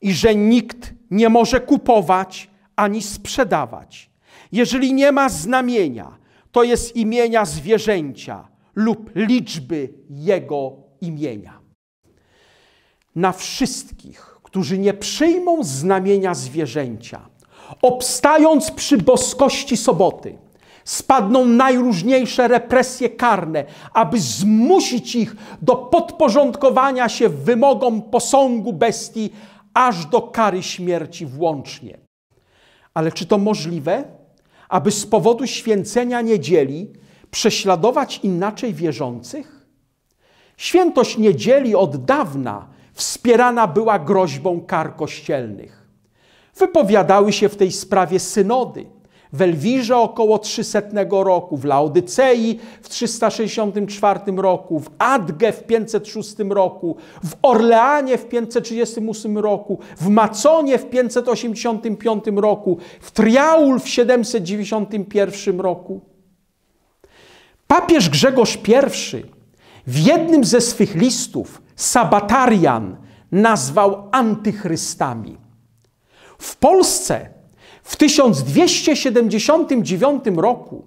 i że nikt nie może kupować ani sprzedawać. Jeżeli nie ma znamienia, to jest imienia zwierzęcia lub liczby jego imienia. Na wszystkich, którzy nie przyjmą znamienia zwierzęcia, obstając przy boskości soboty, spadną najróżniejsze represje karne, aby zmusić ich do podporządkowania się wymogom posągu bestii, aż do kary śmierci włącznie. Ale czy to możliwe, aby z powodu święcenia niedzieli prześladować inaczej wierzących? Świętość niedzieli od dawna wspierana była groźbą kar kościelnych. Wypowiadały się w tej sprawie synody, w Elwirze około 300 roku, w Laodycei w 364 roku, w Adge w 506 roku, w Orleanie w 538 roku, w Maconie w 585 roku, w Triaul w 791 roku. Papież Grzegorz I w jednym ze swych listów Sabatarian nazwał antychrystami. W Polsce w 1279 roku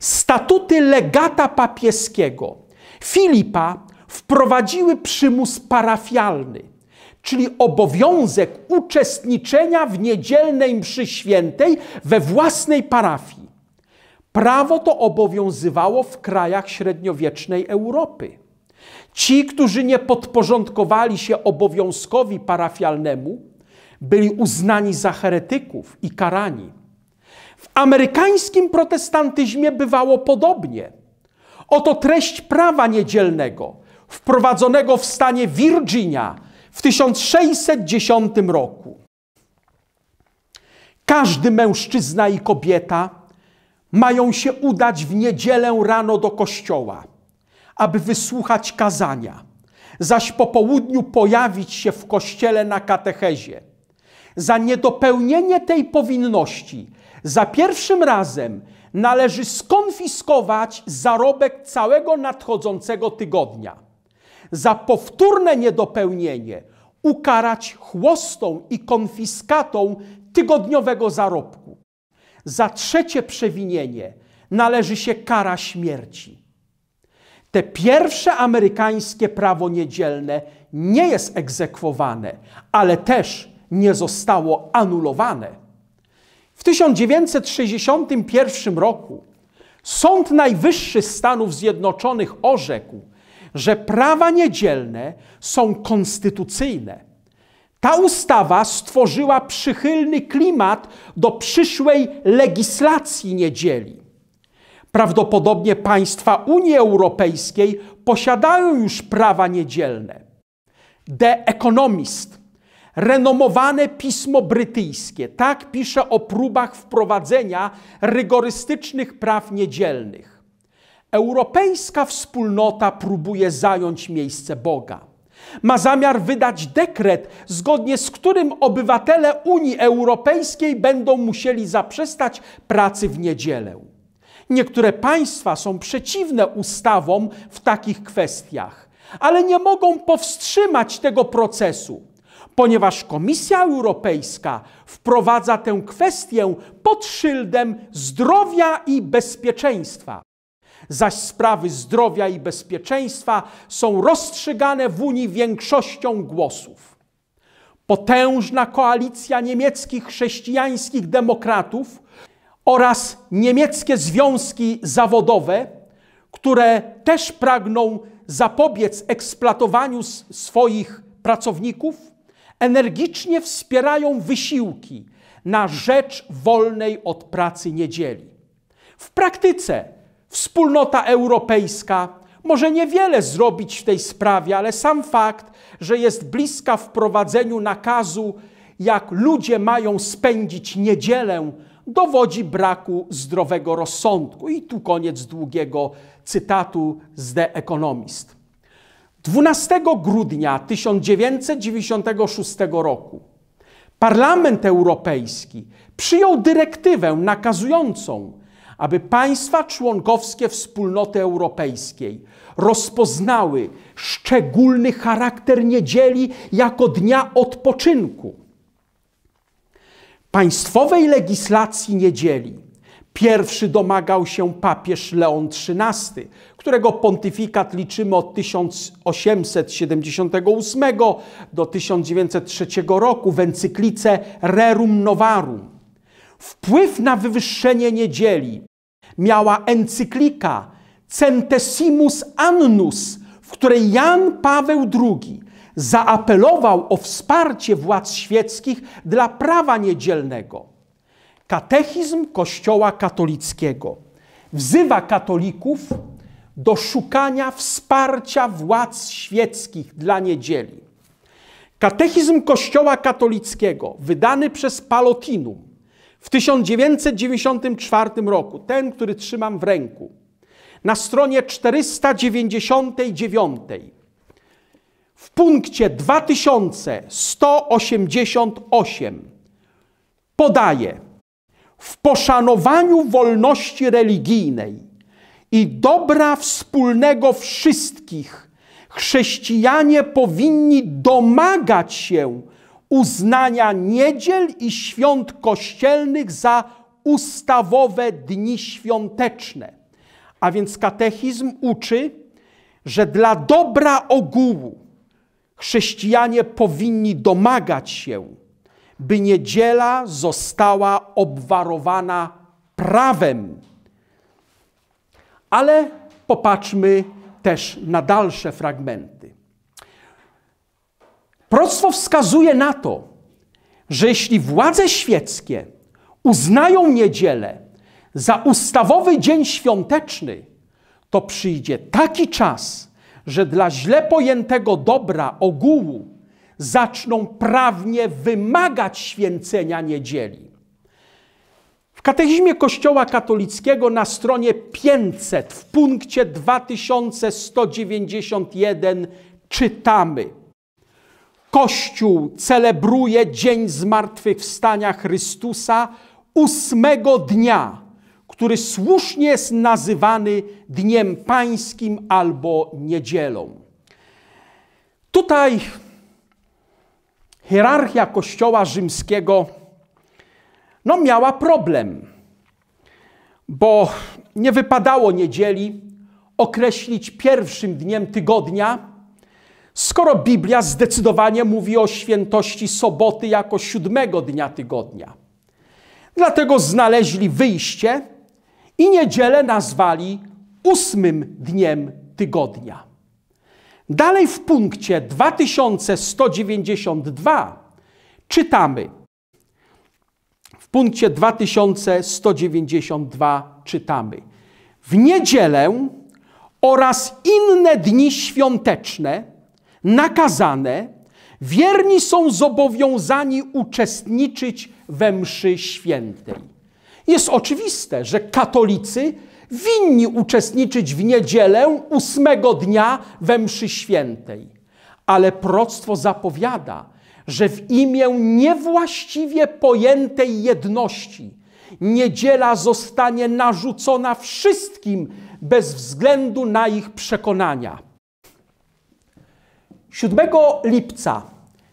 statuty legata papieskiego Filipa wprowadziły przymus parafialny, czyli obowiązek uczestniczenia w niedzielnej mszy świętej we własnej parafii. Prawo to obowiązywało w krajach średniowiecznej Europy. Ci, którzy nie podporządkowali się obowiązkowi parafialnemu, byli uznani za heretyków i karani. W amerykańskim protestantyzmie bywało podobnie. Oto treść prawa niedzielnego, wprowadzonego w stanie Virginia w 1610 roku. Każdy mężczyzna i kobieta mają się udać w niedzielę rano do kościoła, aby wysłuchać kazania, zaś po południu pojawić się w kościele na katechezie za niedopełnienie tej powinności za pierwszym razem należy skonfiskować zarobek całego nadchodzącego tygodnia. Za powtórne niedopełnienie ukarać chłostą i konfiskatą tygodniowego zarobku. Za trzecie przewinienie należy się kara śmierci. Te pierwsze amerykańskie prawo niedzielne nie jest egzekwowane, ale też nie zostało anulowane. W 1961 roku Sąd Najwyższy Stanów Zjednoczonych orzekł, że prawa niedzielne są konstytucyjne. Ta ustawa stworzyła przychylny klimat do przyszłej legislacji niedzieli. Prawdopodobnie państwa Unii Europejskiej posiadają już prawa niedzielne. The Economist Renomowane pismo brytyjskie tak pisze o próbach wprowadzenia rygorystycznych praw niedzielnych. Europejska wspólnota próbuje zająć miejsce Boga. Ma zamiar wydać dekret, zgodnie z którym obywatele Unii Europejskiej będą musieli zaprzestać pracy w niedzielę. Niektóre państwa są przeciwne ustawom w takich kwestiach, ale nie mogą powstrzymać tego procesu ponieważ Komisja Europejska wprowadza tę kwestię pod szyldem zdrowia i bezpieczeństwa. Zaś sprawy zdrowia i bezpieczeństwa są rozstrzygane w Unii większością głosów. Potężna koalicja niemieckich chrześcijańskich demokratów oraz niemieckie związki zawodowe, które też pragną zapobiec eksploatowaniu swoich pracowników, energicznie wspierają wysiłki na rzecz wolnej od pracy niedzieli. W praktyce wspólnota europejska może niewiele zrobić w tej sprawie, ale sam fakt, że jest bliska wprowadzeniu nakazu, jak ludzie mają spędzić niedzielę, dowodzi braku zdrowego rozsądku. I tu koniec długiego cytatu z The Economist. 12 grudnia 1996 roku Parlament Europejski przyjął dyrektywę nakazującą, aby państwa członkowskie Wspólnoty Europejskiej rozpoznały szczególny charakter niedzieli jako dnia odpoczynku. Państwowej legislacji niedzieli Pierwszy domagał się papież Leon XIII, którego pontyfikat liczymy od 1878 do 1903 roku w encyklice Rerum Novarum. Wpływ na wywyższenie niedzieli miała encyklika Centesimus Annus, w której Jan Paweł II zaapelował o wsparcie władz świeckich dla prawa niedzielnego. Katechizm Kościoła katolickiego wzywa katolików do szukania wsparcia władz świeckich dla niedzieli. Katechizm Kościoła katolickiego, wydany przez Palotinum w 1994 roku, ten, który trzymam w ręku, na stronie 499, w punkcie 2188 podaje, w poszanowaniu wolności religijnej i dobra wspólnego wszystkich, chrześcijanie powinni domagać się uznania niedziel i świąt kościelnych za ustawowe dni świąteczne. A więc katechizm uczy, że dla dobra ogółu chrześcijanie powinni domagać się by niedziela została obwarowana prawem. Ale popatrzmy też na dalsze fragmenty. Proctwo wskazuje na to, że jeśli władze świeckie uznają niedzielę za ustawowy dzień świąteczny, to przyjdzie taki czas, że dla źle pojętego dobra ogółu zaczną prawnie wymagać święcenia niedzieli. W katechizmie Kościoła katolickiego na stronie 500 w punkcie 2191 czytamy: Kościół celebruje dzień zmartwychwstania Chrystusa ósmego dnia, który słusznie jest nazywany Dniem Pańskim albo Niedzielą. Tutaj hierarchia Kościoła rzymskiego no, miała problem, bo nie wypadało niedzieli określić pierwszym dniem tygodnia, skoro Biblia zdecydowanie mówi o świętości soboty jako siódmego dnia tygodnia. Dlatego znaleźli wyjście i niedzielę nazwali ósmym dniem tygodnia. Dalej w punkcie 2192 czytamy. W punkcie 2192 czytamy. W niedzielę oraz inne dni świąteczne nakazane wierni są zobowiązani uczestniczyć we mszy świętej. Jest oczywiste, że katolicy winni uczestniczyć w niedzielę ósmego dnia we mszy świętej. Ale proctwo zapowiada, że w imię niewłaściwie pojętej jedności niedziela zostanie narzucona wszystkim bez względu na ich przekonania. 7 lipca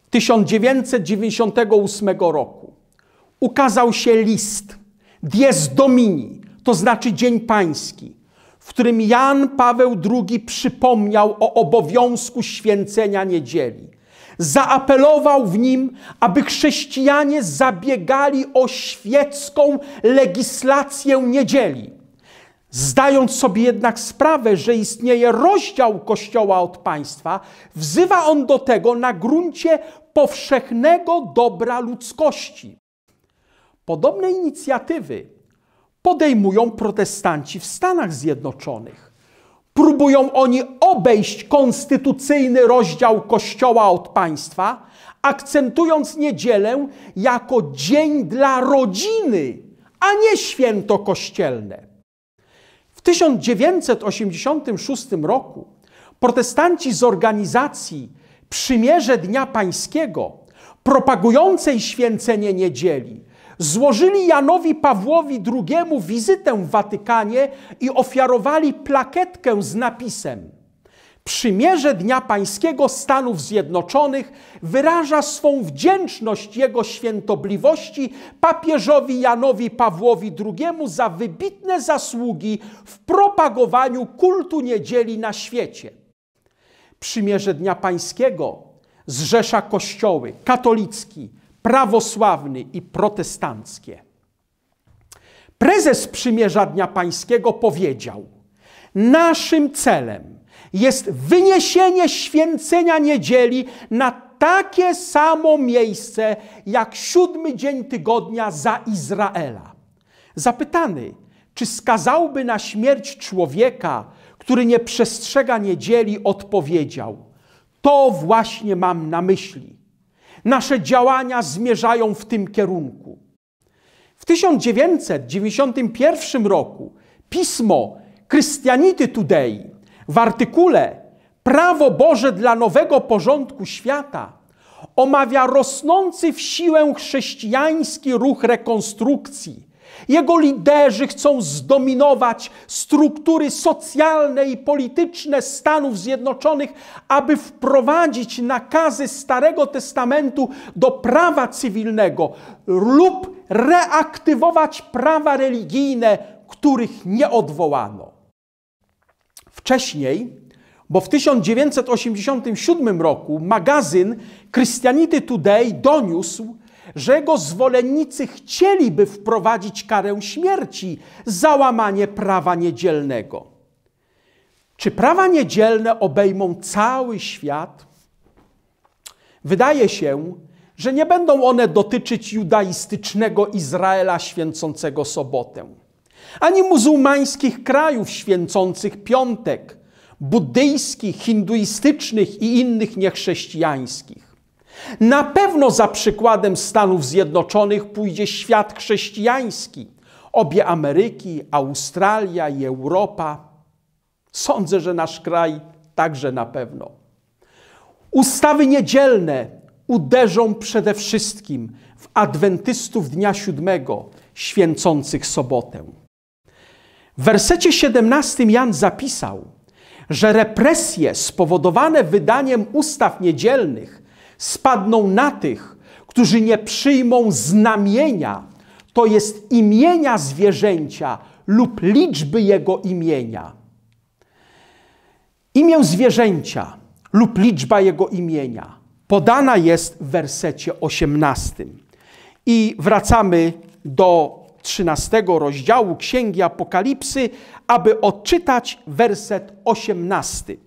1998 roku ukazał się list Dies Domini to znaczy Dzień Pański, w którym Jan Paweł II przypomniał o obowiązku święcenia niedzieli. Zaapelował w nim, aby chrześcijanie zabiegali o świecką legislację niedzieli. Zdając sobie jednak sprawę, że istnieje rozdział Kościoła od państwa, wzywa on do tego na gruncie powszechnego dobra ludzkości. Podobne inicjatywy podejmują protestanci w Stanach Zjednoczonych. Próbują oni obejść konstytucyjny rozdział Kościoła od państwa, akcentując niedzielę jako dzień dla rodziny, a nie święto kościelne. W 1986 roku protestanci z organizacji Przymierze Dnia Pańskiego, propagującej święcenie niedzieli, złożyli Janowi Pawłowi II wizytę w Watykanie i ofiarowali plakietkę z napisem Przymierze Dnia Pańskiego Stanów Zjednoczonych wyraża swą wdzięczność Jego świętobliwości papieżowi Janowi Pawłowi II za wybitne zasługi w propagowaniu kultu niedzieli na świecie. Przymierze Dnia Pańskiego zrzesza kościoły katolicki, prawosławny i protestanckie. Prezes Przymierza Dnia Pańskiego powiedział: Naszym celem jest wyniesienie święcenia niedzieli na takie samo miejsce jak siódmy dzień tygodnia za Izraela. Zapytany, czy skazałby na śmierć człowieka, który nie przestrzega niedzieli, odpowiedział: To właśnie mam na myśli. Nasze działania zmierzają w tym kierunku. W 1991 roku pismo Christianity Today w artykule Prawo Boże dla nowego porządku świata omawia rosnący w siłę chrześcijański ruch rekonstrukcji, jego liderzy chcą zdominować struktury socjalne i polityczne Stanów Zjednoczonych, aby wprowadzić nakazy Starego Testamentu do prawa cywilnego lub reaktywować prawa religijne, których nie odwołano. Wcześniej, bo w 1987 roku magazyn Christianity Today doniósł, że jego zwolennicy chcieliby wprowadzić karę śmierci za łamanie prawa niedzielnego. Czy prawa niedzielne obejmą cały świat? Wydaje się, że nie będą one dotyczyć judaistycznego Izraela święcącego sobotę, ani muzułmańskich krajów święcących piątek, buddyjskich, hinduistycznych i innych niechrześcijańskich. Na pewno za przykładem Stanów Zjednoczonych pójdzie świat chrześcijański. Obie Ameryki, Australia i Europa. Sądzę, że nasz kraj także na pewno. Ustawy niedzielne uderzą przede wszystkim w adwentystów dnia siódmego, święcących sobotę. W wersecie 17 Jan zapisał, że represje spowodowane wydaniem ustaw niedzielnych spadną na tych, którzy nie przyjmą znamienia, to jest imienia zwierzęcia lub liczby jego imienia. Imię zwierzęcia lub liczba jego imienia podana jest w wersecie 18. I wracamy do 13 rozdziału Księgi Apokalipsy, aby odczytać werset 18.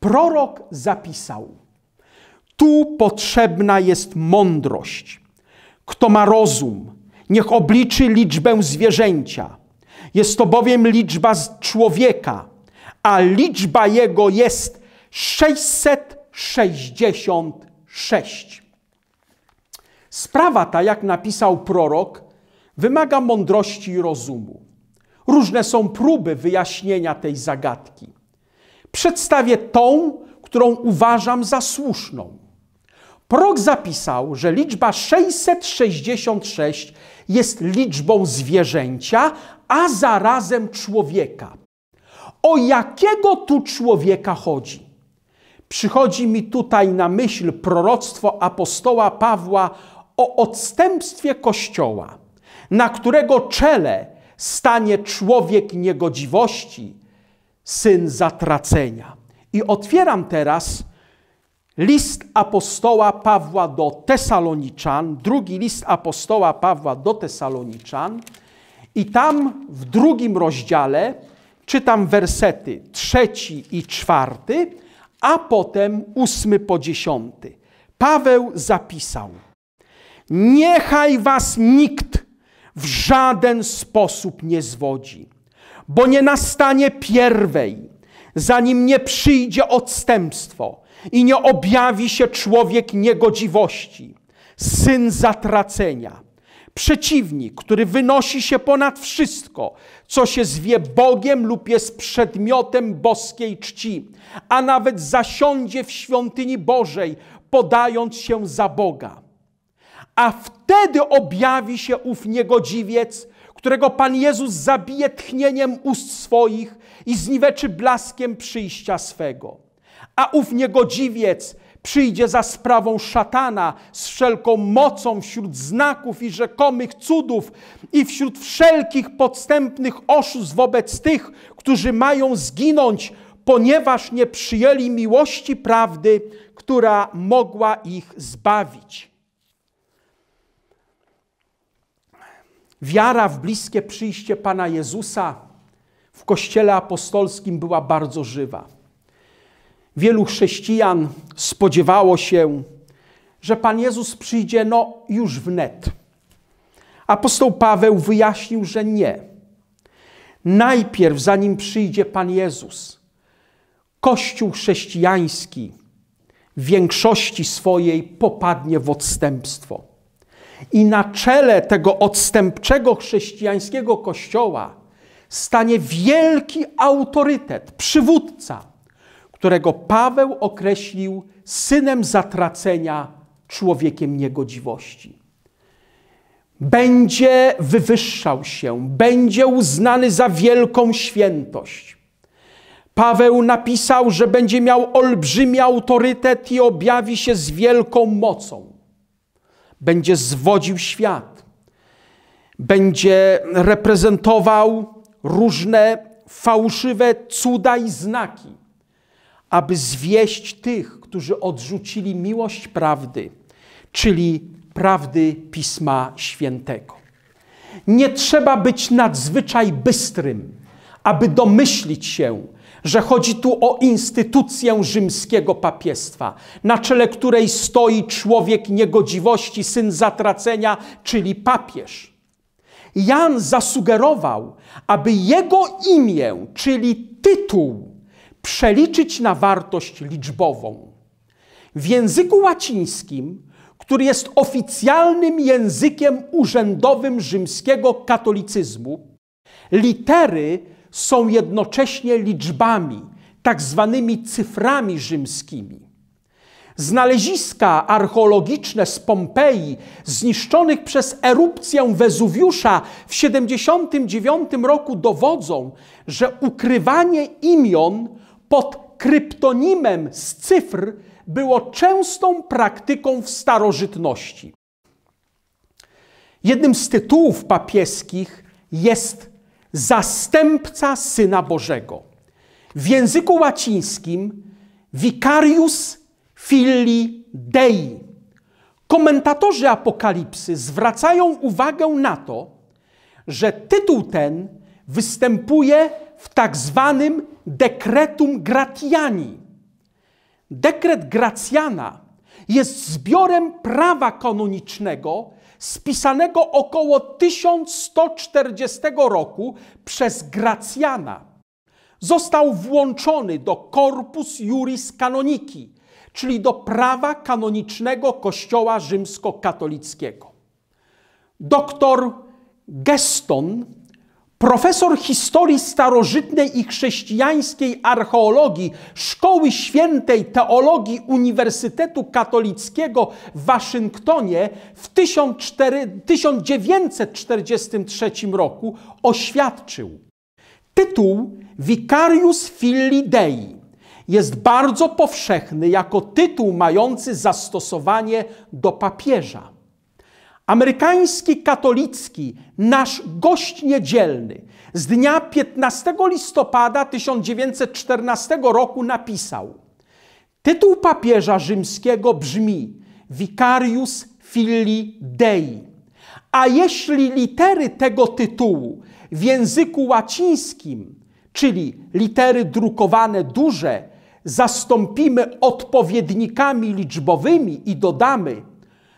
Prorok zapisał: tu potrzebna jest mądrość. Kto ma rozum, niech obliczy liczbę zwierzęcia. Jest to bowiem liczba człowieka, a liczba jego jest 666. Sprawa ta, jak napisał prorok, wymaga mądrości i rozumu. Różne są próby wyjaśnienia tej zagadki. Przedstawię tą, którą uważam za słuszną. Prok zapisał, że liczba 666 jest liczbą zwierzęcia, a zarazem człowieka. O jakiego tu człowieka chodzi? Przychodzi mi tutaj na myśl proroctwo apostoła Pawła o odstępstwie Kościoła, na którego czele stanie człowiek niegodziwości, syn zatracenia. I otwieram teraz List apostoła Pawła do Tesaloniczan, drugi list apostoła Pawła do Tesaloniczan, i tam w drugim rozdziale czytam wersety trzeci i czwarty, a potem ósmy po dziesiąty. Paweł zapisał: Niechaj was nikt w żaden sposób nie zwodzi, bo nie nastanie pierwej, zanim nie przyjdzie odstępstwo i nie objawi się człowiek niegodziwości, syn zatracenia, przeciwnik, który wynosi się ponad wszystko, co się zwie Bogiem lub jest przedmiotem boskiej czci, a nawet zasiądzie w świątyni Bożej, podając się za Boga. A wtedy objawi się ów niegodziwiec, którego Pan Jezus zabije tchnieniem ust swoich i zniweczy blaskiem przyjścia swego a ów niegodziwiec przyjdzie za sprawą szatana z wszelką mocą wśród znaków i rzekomych cudów i wśród wszelkich podstępnych oszustw wobec tych, którzy mają zginąć, ponieważ nie przyjęli miłości prawdy, która mogła ich zbawić. Wiara w bliskie przyjście Pana Jezusa w Kościele Apostolskim była bardzo żywa wielu chrześcijan spodziewało się, że Pan Jezus przyjdzie no już wnet. Apostoł Paweł wyjaśnił, że nie. Najpierw, zanim przyjdzie Pan Jezus, Kościół chrześcijański w większości swojej popadnie w odstępstwo. I na czele tego odstępczego chrześcijańskiego kościoła stanie wielki autorytet, przywódca, którego Paweł określił synem zatracenia, człowiekiem niegodziwości. Będzie wywyższał się, będzie uznany za wielką świętość. Paweł napisał, że będzie miał olbrzymi autorytet i objawi się z wielką mocą. Będzie zwodził świat, będzie reprezentował różne fałszywe cuda i znaki aby zwieść tych, którzy odrzucili miłość prawdy, czyli prawdy Pisma Świętego. Nie trzeba być nadzwyczaj bystrym, aby domyślić się, że chodzi tu o instytucję rzymskiego papiestwa, na czele której stoi człowiek niegodziwości, syn zatracenia, czyli papież. Jan zasugerował, aby jego imię, czyli tytuł, przeliczyć na wartość liczbową. W języku łacińskim, który jest oficjalnym językiem urzędowym rzymskiego katolicyzmu, litery są jednocześnie liczbami, tak zwanymi cyframi rzymskimi. Znaleziska archeologiczne z Pompeji, zniszczonych przez erupcję Wezuwiusza w 79 roku, dowodzą, że ukrywanie imion pod kryptonimem z cyfr było częstą praktyką w starożytności. Jednym z tytułów papieskich jest zastępca Syna Bożego. W języku łacińskim vicarius filii dei. Komentatorzy Apokalipsy zwracają uwagę na to, że tytuł ten występuje w tak zwanym dekretum gratiani. Dekret Gracjana jest zbiorem prawa kanonicznego spisanego około 1140 roku przez Gracjana. Został włączony do Corpus Juris Canonici, czyli do prawa kanonicznego Kościoła rzymskokatolickiego. Doktor Geston profesor historii starożytnej i chrześcijańskiej archeologii Szkoły Świętej Teologii Uniwersytetu Katolickiego w Waszyngtonie w 1943 roku oświadczył. Tytuł Vicarius Filii Dei jest bardzo powszechny jako tytuł mający zastosowanie do papieża. Amerykański katolicki, nasz gość niedzielny z dnia 15 listopada 1914 roku napisał: Tytuł papieża rzymskiego brzmi Vicarius Filii Dei. A jeśli litery tego tytułu w języku łacińskim, czyli litery drukowane duże, zastąpimy odpowiednikami liczbowymi i dodamy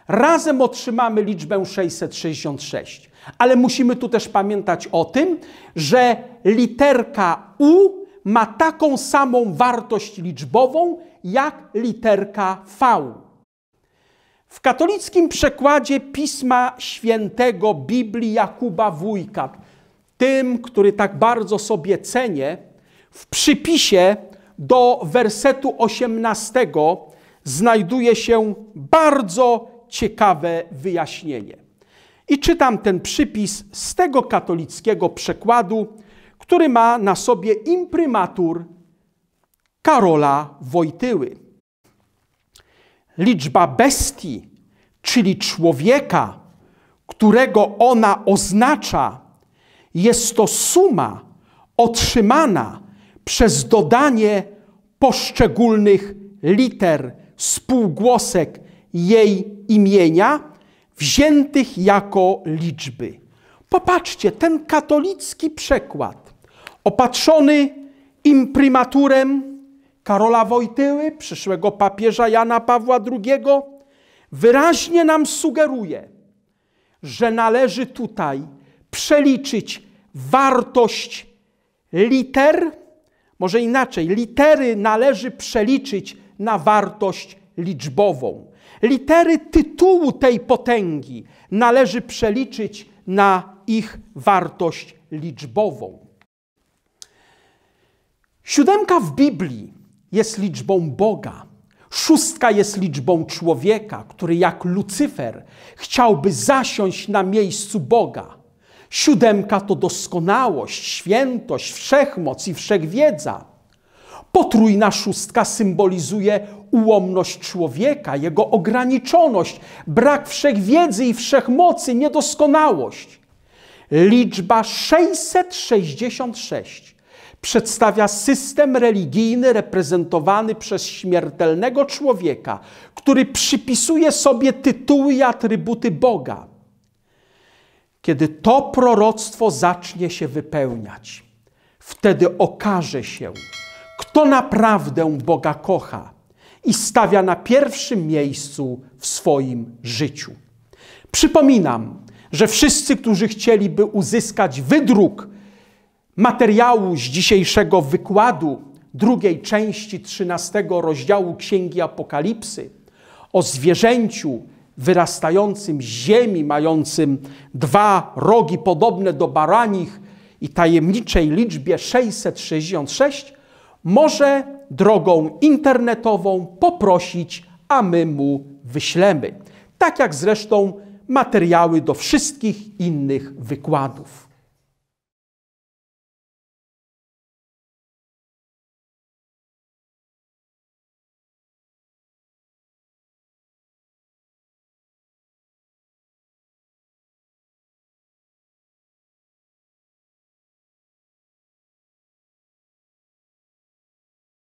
Razem otrzymamy liczbę 666. Ale musimy tu też pamiętać o tym, że literka U ma taką samą wartość liczbową jak literka V. W katolickim przekładzie Pisma Świętego Biblii Jakuba Wójka, tym, który tak bardzo sobie cenię, w przypisie do wersetu 18 znajduje się bardzo ciekawe wyjaśnienie. I czytam ten przypis z tego katolickiego przekładu, który ma na sobie imprymatur Karola Wojtyły. Liczba bestii, czyli człowieka, którego ona oznacza, jest to suma otrzymana przez dodanie poszczególnych liter, spółgłosek jej imienia, wziętych jako liczby. Popatrzcie, ten katolicki przekład, opatrzony imprimaturem Karola Wojtyły, przyszłego papieża Jana Pawła II, wyraźnie nam sugeruje, że należy tutaj przeliczyć wartość liter, może inaczej, litery należy przeliczyć na wartość liczbową. Litery tytułu tej potęgi należy przeliczyć na ich wartość liczbową. Siódemka w Biblii jest liczbą Boga. Szóstka jest liczbą człowieka, który jak Lucyfer chciałby zasiąść na miejscu Boga. Siódemka to doskonałość, świętość, wszechmoc i wszechwiedza. Potrójna szóstka symbolizuje ułomność człowieka, jego ograniczoność, brak wszechwiedzy i wszechmocy, niedoskonałość. Liczba 666 przedstawia system religijny reprezentowany przez śmiertelnego człowieka, który przypisuje sobie tytuły i atrybuty Boga. Kiedy to proroctwo zacznie się wypełniać, wtedy okaże się, kto naprawdę Boga kocha i stawia na pierwszym miejscu w swoim życiu. Przypominam, że wszyscy, którzy chcieliby uzyskać wydruk materiału z dzisiejszego wykładu drugiej części 13 rozdziału Księgi Apokalipsy o zwierzęciu wyrastającym z ziemi, mającym dwa rogi podobne do baranich i tajemniczej liczbie 666, może drogą internetową poprosić, a my mu wyślemy. Tak jak zresztą materiały do wszystkich innych wykładów.